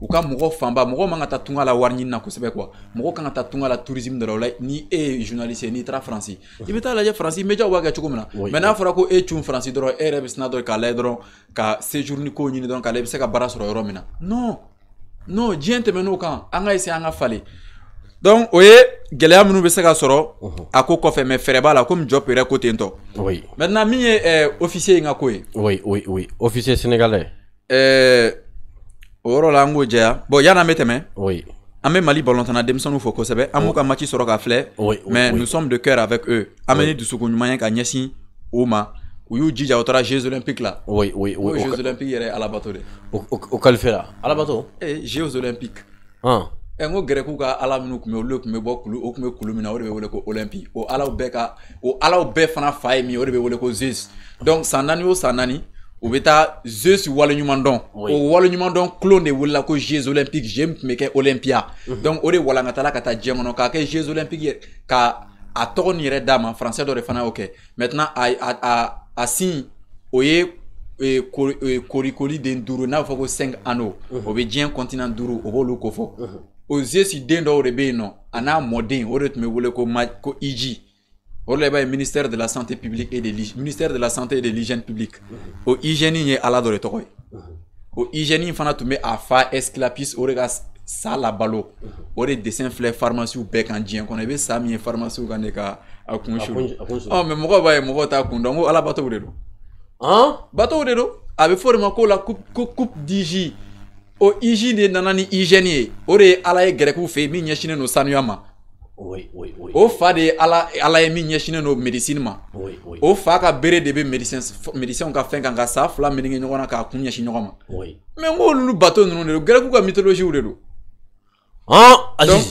u ka mɔgɔ fanba mɔgɔ la wari ɲini na kosɛbɛ kuwa ka la tourisme dɔ la ni e journaliste n'i taara faransi i bɛ taa lajɛ faransi b'a kɛ cogo min mais ko e faransi e dɔrɔn ka ni kow ɲini dɔrɔn k'a non non diɲɛ kan an ka essayer an donc o mhm. ye gɛlɛya minnu bɛ se ka sɔrɔ a ko kɔfɛ mais fɛɛrɛ la de maintenant officier in oui oui oui officier sénégalais eh, Orola yɔrɔ la an k'o meteme oui Amé bɛ mali balontanna denmisɛnninw fɔ kosɛbɛ an b'u ka match ka oui, oui, mais oui. nous sommes de cœur avec eux an bɛ oui. ni dusukun ɲuman ka nyasi oma ou u y'u jija jeux olympiques là. oui oui oui aux jeux olympiques yɛrɛ alabato de o la alabato Au eh, jeux olympiques À hein. la eh, n ko gɛrɛku ka ala minnu tun bɛ olu tun bɛ bɔ kulu o tun bɛ na de ko olympi o alaw bɛɛ ka o alaw fana fa ye min de ko zeus donc Sanani naani o u bɛ taa zeus waleɲuman dɔn o waleɲuman dɔn kulon de wulila ko jeux olympique je min tun bɛ kɛ olympia mhm. donc o de walankatala ka taa diɲɛ kɔnɔ k'a kɛ jeux olympique ka a tɔgɔ nin yɛrɛ d'a ma français dɔ de fana y'o kɛ maintenant a a a a sin o ye e, korikori den duuru n'a bɛ fɔ ko cinq anneaux o bɛ diɲɛ continent duuru o b'olu kofɔ mhm. o zeus den dɔw de bɛ yen nɔ a n'a mɔden o de tun bɛ wele ko ma ko iji Orleba est ministère de la santé publique et de ministère de la santé et de l'hygiène publique. Au hygiène ye ala dɔ de tɔgɔ ye. hygiène in fana tun bɛ a fa Esclapis o de ka sa la O de dessin filɛ pharmacie bɛɛ kan diɲɛ kɔnɔ. I bɛ pharmacie ou de ka Oh, mais moi, b'a ye mɔgɔw t'a kun dɔn ko ala bateau de don. An hein? bateau de l'eau? Avec bɛ ma la coupe coupe Au O e, nanani hygiénier. nana ni hygiène ye. O de ye ala ye grecque fɛ yen min o fa de ye ala ala ye min ɲɛsinnen don médecine ma o fa ka bere de bɛ médecins ka fɛn kan ka sa fila meleke ɲɔgɔn na k'a kun ɲɛsin ɲɔgɔn ma mais n ko olu bato ninnu de don grecques ka mythologie de don Hein,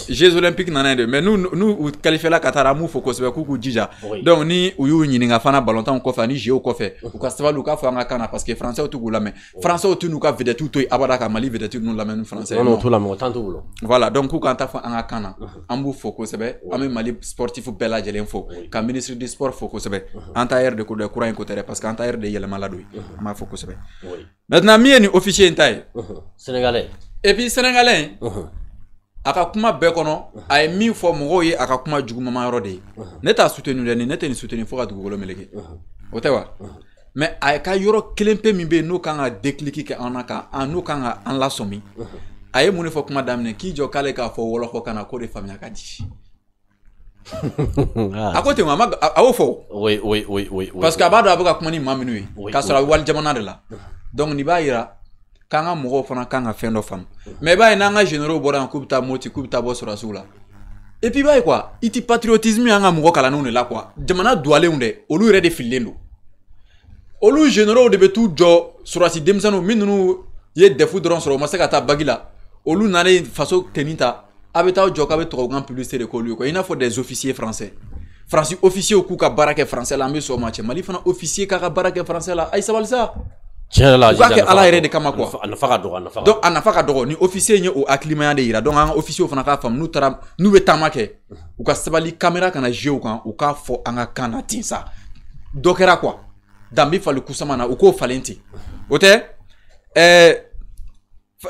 Jeux olympique nana mais nous, nous nous, nous nous nous nous, nous nous, donc ni u nous, nous, nous, nous, nous, nous, nous, nous u nous, nous, u Nous nous, nous, nous, nous, parce que français nous, nous, nous, français nous, nous, ka nous, nous, nous, abada ka Mali nous, nous nous nous français nous, non nous, nous, nous, nous, voilà donc quand nous, ta nous, nous, nous, nous, nous, nous, Mali sportif nous, nous, nous, du sport nous, nous, nous, nous, de nous, parce que de Nous nous, nous, nous, nous, nous, maintenant nous, officier nous, mhm. sénégalais et puis sénégalais mhm. a ka kuma bɛɛ kɔnɔ a ye min fɔ mɔgɔw ye a ka kuma jugumama yɔrɔ de ye ne t'a sutenu dɛ nin ne tɛ nin sutenu fo ka dugukolo meleke o tɛ wa mɛ a ka yɔrɔ kelen pe min bɛ yen n'o kan ka dekiliki kɛ an na ka an n'o kan ka an lasɔmi a ye mun de fɔ kuma daminɛ k'i jɔ k'ale k'a fɔ wɔlɔfɔ kana k'o de faamuya ka di a ko ten a ma a y'o fɔ parce que a b'a dɔn a bɛ ka kuma ni maa minnu ye k'a sɔrɔ a bɛ wali jamana de la donc nin b'a yira k'an ka mɔgɔw fana kan ka fɛn dɔ faamu mɛ i b'a ye n'an ka généraux bɔra yan k'u bɛ taa moti k'u bɛ taa bɔ sɔrɔsiw la et puis i b'a ye quoi i ti patriotisme y'an ka mɔgɔ kalannenw de la quoi jamana duwalenw dɛ olu yɛrɛ de fililen don olu généraux de bɛ t'u jɔ sɔrɔsi denmisɛnninw minnu ye dɛfu dɔrɔn sɔrɔ u ma se ka taa bagi la olu nalen faso tenue ta a bɛ taa jɔ k'a bɛ tubabukan publicité de k'olu ye quoi i n'a fɔ des officiers français faransi officiers k'u ka baara kɛ français la an bɛ sɔn o ma cɛ mali fana officier k'a ka baara kɛ français la a ye sabali sa kɛ ala yɛrɛ de kama kuwa donc a nafa ka dɔgɔ ni ofisiye ye o hakilimaya de yira donc an ka ofisiyew fana k'a faamu n'u taara n'u be taama kɛ u ka sabali kamera kana je u kan u k'a fɔ an ka kan na ten sa dɔ kɛra kuwa danbi fali kusama na u k'o falen ten o tɛ eh,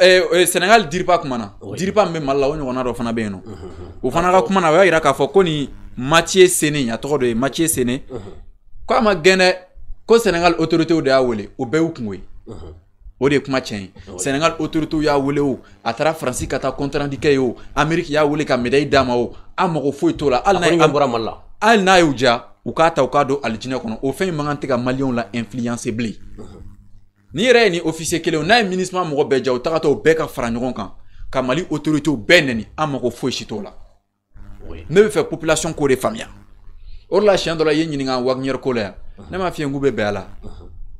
eh, senegal diripa kuma na oui. diripa min be mali la o ɲɔgɔnna dɔ fana be yen nɔ o fana ka kuma na o y'a yira k'a fɔ ko ni matiye sene a tɔgɔ dɔ ye matiye sene ko a ma gɛn dɛ ko senegal autoritew de y'a wele o bɛɛ y'u kungo ye o de ye kuma tiɲɛ ye senegal autoritew y'a wele o a taara faransi ka taa kɔntarandi kɛ ye o ameriki y'a wele ka médaille d'a ma o an mago foyi t'o la hali n'a ye bɔra mali la hali n'a y'u diya u k'a ta u k'a don alijinɛ kɔnɔ o fɛn in man kan tɛ ka maliyɛnw la influence bilen n'i yɛrɛ ye nin officier kelen o n'a ye minisima mɔgɔ bɛɛ ja o tagatɔ o bɛɛ ka fara ɲɔgɔn kan ka mali autoritew bɛɛ nɛni an mago foyi si t'o la ne bɛ fɛ population ko de faamuya o de la siɲɛ dɔ la i ye ɲininka wagner ko la yan ne m'a fiyɛ k'u bɛ bɛn a la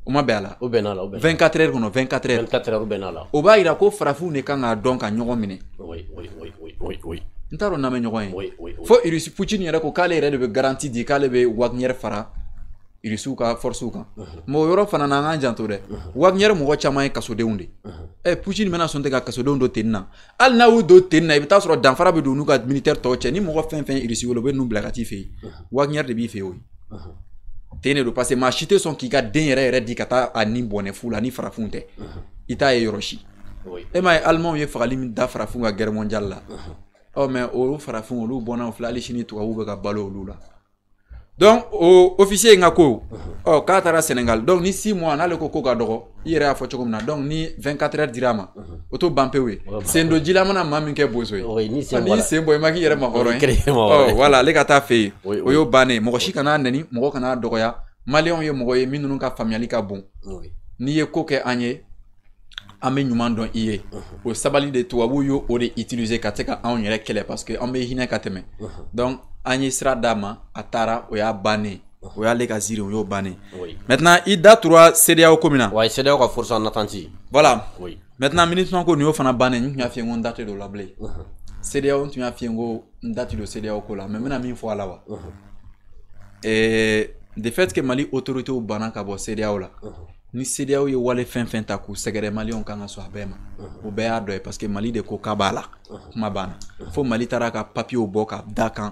o ma bɛn a la o bɛnna a la o bɛnna 24 heures kɔnɔ 24 heures 24 heures bɛnna a la o b'a yira ko farafinw de kan k'a dɔn ka ɲɔgɔn minɛ oui oui oui oui oui n t'a dɔn n'a bɛ ɲɔgɔn ye fo irisi putin yɛrɛ ko k'ale yɛrɛ de bɛ garanti di k'ale bɛ wagner fara irisiw ka forcew kan mɛ o yɔrɔ fana na an k'an janto dɛ wagner mɔgɔ caman ye kasodenw de ɛ putin bɛna sɔn tɛ ka kasodenw don ten na hali n'a y'u don ten na i bɛ taa sɔrɔ danfara bɛ don n'u ka militaire tɔw cɛ ni mɔgɔ fɛn fɛn irisi wele u bɛ n'u bila ka t'i fɛ yen wagner de b'i fɛ yen o ye ten de don parce que maa si tɛ sɔn k'i ka den yɛrɛ yɛrɛ di ka taa a ni bɔnɛ fu la ni farafinw tɛ i t'a ye yɔrɔ si e m'a ye alimanw ye fagali min da farafinw ka gɛrɛ mɔndiyali la ɔ mɛ o farafinw olu bɔnnaw filɛ hali sini tubabuw bɛ ka balo olu la Donc, au officier Ngako, au uh-huh. oh, Qatar Sénégal, donc ni 6 mois, n'a le coco gadoro, il ira à Fochokumna, donc ni 24 heures d'Irama, uh-huh. autour de Bampewe. C'est un dilemme à maman qui est beau. Oui, ni c'est un bois qui est ma horreur. Hein. Oh, voilà, les gars, t'as fait. Oui, oui, bané. Moroshi Kana, Neni, Moro Kana, Doroya, Malion, Yomoye, Minununka, Famille, Kabon. Oui. Ni Eko, Kanye, Aménuman, Don Ie. Au uh-huh. Sabali de Touaouyo, on est utilisé Kateka, on est là, parce que qu'on est là, Kateme. Donc, an ye sira d'a ma a taara o y'a bannen o y'ale ka ziiri o y'o bannen oui. maintenant i da tugura sedeyaw ko min na oui, sedeyaw ka force en attente voilà oui. maintenant ministre ko nin y'o fana bannen n tun y'a f'i ye ko n da tɛ don la bilen uh sedeyaw n tun y'a f'i ye n ko n da tɛ don sedeyaw ko la mais n min fɔ a la wa ee, de fait ke mali autoritéw banna ka bɔ sedeyaw la uh -huh. ni sedeyaw ye wale fɛn fɛn ta k'u sɛgɛrɛ maliyɛnw kan ka sɔn a bɛɛ ma o bɛɛ y'a dɔ ye parce que mali de ko ka b'a la kuma banna fo mali taara ka papiyew bɔ ka da kan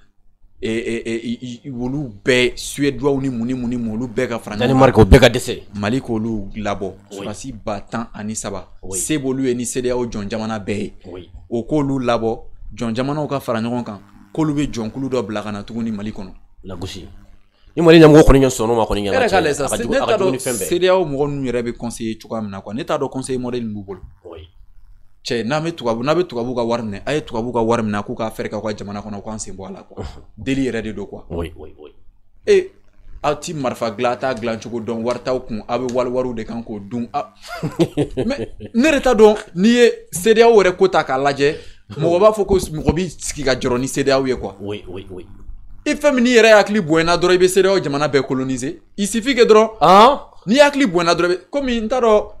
Eh, eh, eh, olu bɛɛ suédois ni mun ni mun ni mun olu bɛɛ ka fara ɲɔgɔn kan bɛɛ ka dɛsɛ mali k'olu labɔ surasi ba tan ani saba se b'olu ye ni sedeyaw jɔn jamana bɛɛ ye o k'olu labɔ jɔn jamanaw ka fara ɲɔgɔn kan k'olu bɛ jɔnkulu dɔ bila ka na tuguni mali kɔnɔ lagosi ni mali ɲɛmɔgɔ kɔni ɲɛ sɔnn'o ma kɔni ɲɛna e tiɲɛ a ka jugu ni fɛn bɛɛ ye sedeyaw mɔgɔ ninnu yɛrɛ bɛ conseiller cogoya min na quoi ne t'a dɔn conseil modèle min b'u bolo cɛ n'a bɛ tubabu ka wari minɛ a ye tubabu ka wari minɛ k'u ka fɛɛrɛ kɛ ka jamana kɔnɔ k'an sen bɔ a la quoi deli yɛrɛ de don quoi e aw ti marifa dilan t'a dilan cogo dɔn wari kun aw bɛ wali de kan k'o dun a ne yɛrɛ t'a dɔn n'i ye CDAO yɛrɛ ko ta k'a lajɛ mɔgɔ b'a fɔ ko mɔgɔ b'i sigi ka jɔrɔ ni CDAO ye quoi i fɛn min n'i yɛrɛ hakili bonyana dɔrɔn i bɛ CDAO jamana bɛɛ coloniser il suffit que dɔrɔn n'i hakili bonyana dɔrɔn i bɛ komi n t'a dɔn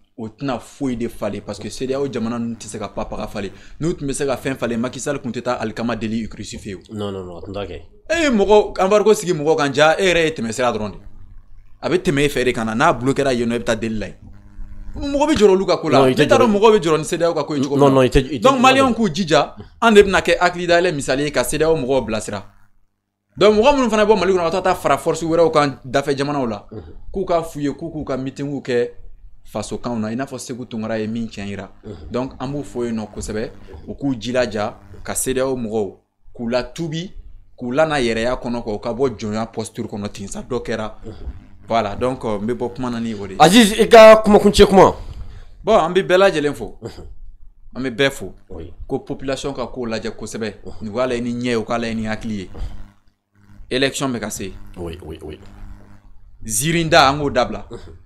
o tɛna foyi de falen parce que seereyaw jamana ninnu tɛ se ka papara falen n'u tun bɛ se ka fɛn falen makisali tun tɛ taa alikama deli ukirisi non non non a e ye mɔgɔ anbariko sigi mɔgɔ kan ja e yɛrɛ ye tɛmɛsira dɔrɔn de a bɛ tɛmɛ e fɛ de ka na bulo kɛra yen e bɛ taa deli la mɔgɔ bɛ jɔrɔ olu ka ko la ne t'a dɔn mɔgɔ bɛ jɔrɔ ni seereyaw ka ko ye cogo donc maliyɛnw k'u jija an de bɛna kɛ hakilidayɛlɛ misali ye ka seereyaw mɔgɔw bilasira donc mɔgɔ minnu fana bɔ mali kɔnɔ ka taa fara force wɛrɛw kan dafɛ jamanaw la k'u ka f'u ye k'u k'u ka mitingiw kɛ faso kanw na i n'a fɔ segu tunkara ye min tiɲɛ yira donc an b'u fɔ yen nɔ kosɛbɛ u k'u jilaja ka seereyaw mɔgɔw k'u latubi k'u lana yɛrɛya kɔnɔ kɔ u ka bɔ jɔnya posture kɔnɔ ten sa dɔ kɛra voilà donc n bɛ bɔ kuma na ni o de ye aziz i ka kumakuncɛ kuma bon an bɛ bɛɛ lajɛlen fo an bɛ bɛɛ fo ko population ka kow lajɛ kosɛbɛ nin k'a laɲini ɲɛ ye u k'a laɲini hakili ye élection bɛ ka se ziirinda an k'o dabila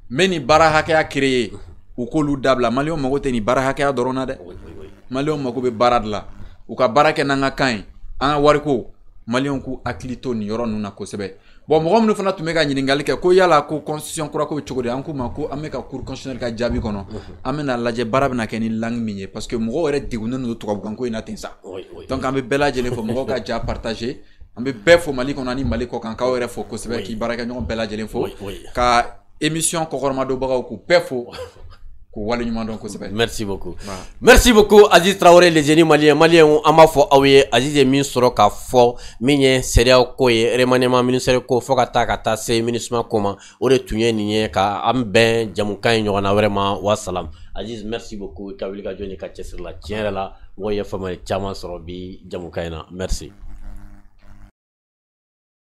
n bɛ nin baara hakɛya créer u k'olu dabila maliyɛnw mago tɛ nin baara hakɛya dɔrɔn na dɛ maliyɛnw mago bɛ baara de la u ka baara kɛ n'an ka kan ye an ka wariko maliyɛnw k'u hakili to nin yɔrɔ ninnu na kosɛbɛ bɔn mɔgɔ minnu fana tun bɛ ka ɲininkali kɛ ko yala ko constitution kura ko bɛ cogo di an k'u ma ko an bɛ ka cour constitutionnelle ka jaabi kɔnɔ mhm. an bɛna lajɛ baara bɛna kɛ ni langue min ye parce que mɔgɔw yɛrɛ degunnen don tubabukanko in na ten sa donc an bɛ bɛɛ lajɛlen fɔ mɔgɔw ka ja partager an bɛ bɛɛ fo mali kɔnɔ ani mali kɔ kan k'aw yɛrɛ fo kosɛbɛ k'i baarakɛɲɔgɔn bɛɛ lajɛlen fo ka émission kɔkɔrɔma dɔbagaw k'u bɛɛ fo k'u waleɲuman dɔn kosɛbɛ merci beaucoup voilà. merci beaucoup aziz traoré les jeunes maliens maliens an b'a fɔ aziz ye min sɔrɔ k'a fɔ min ye ko ye remaniement ministère ko fɔɔ ka ta ka taa se minisma ko ma o de tun ye ye ka an bɛn jamukan ye ɲɔgɔnna wɛrɛ aziz merci beaucoup i ka wuli ka ka la tiɲɛ la mɔgɔ ye faamuyali caaman bi jamukan na merci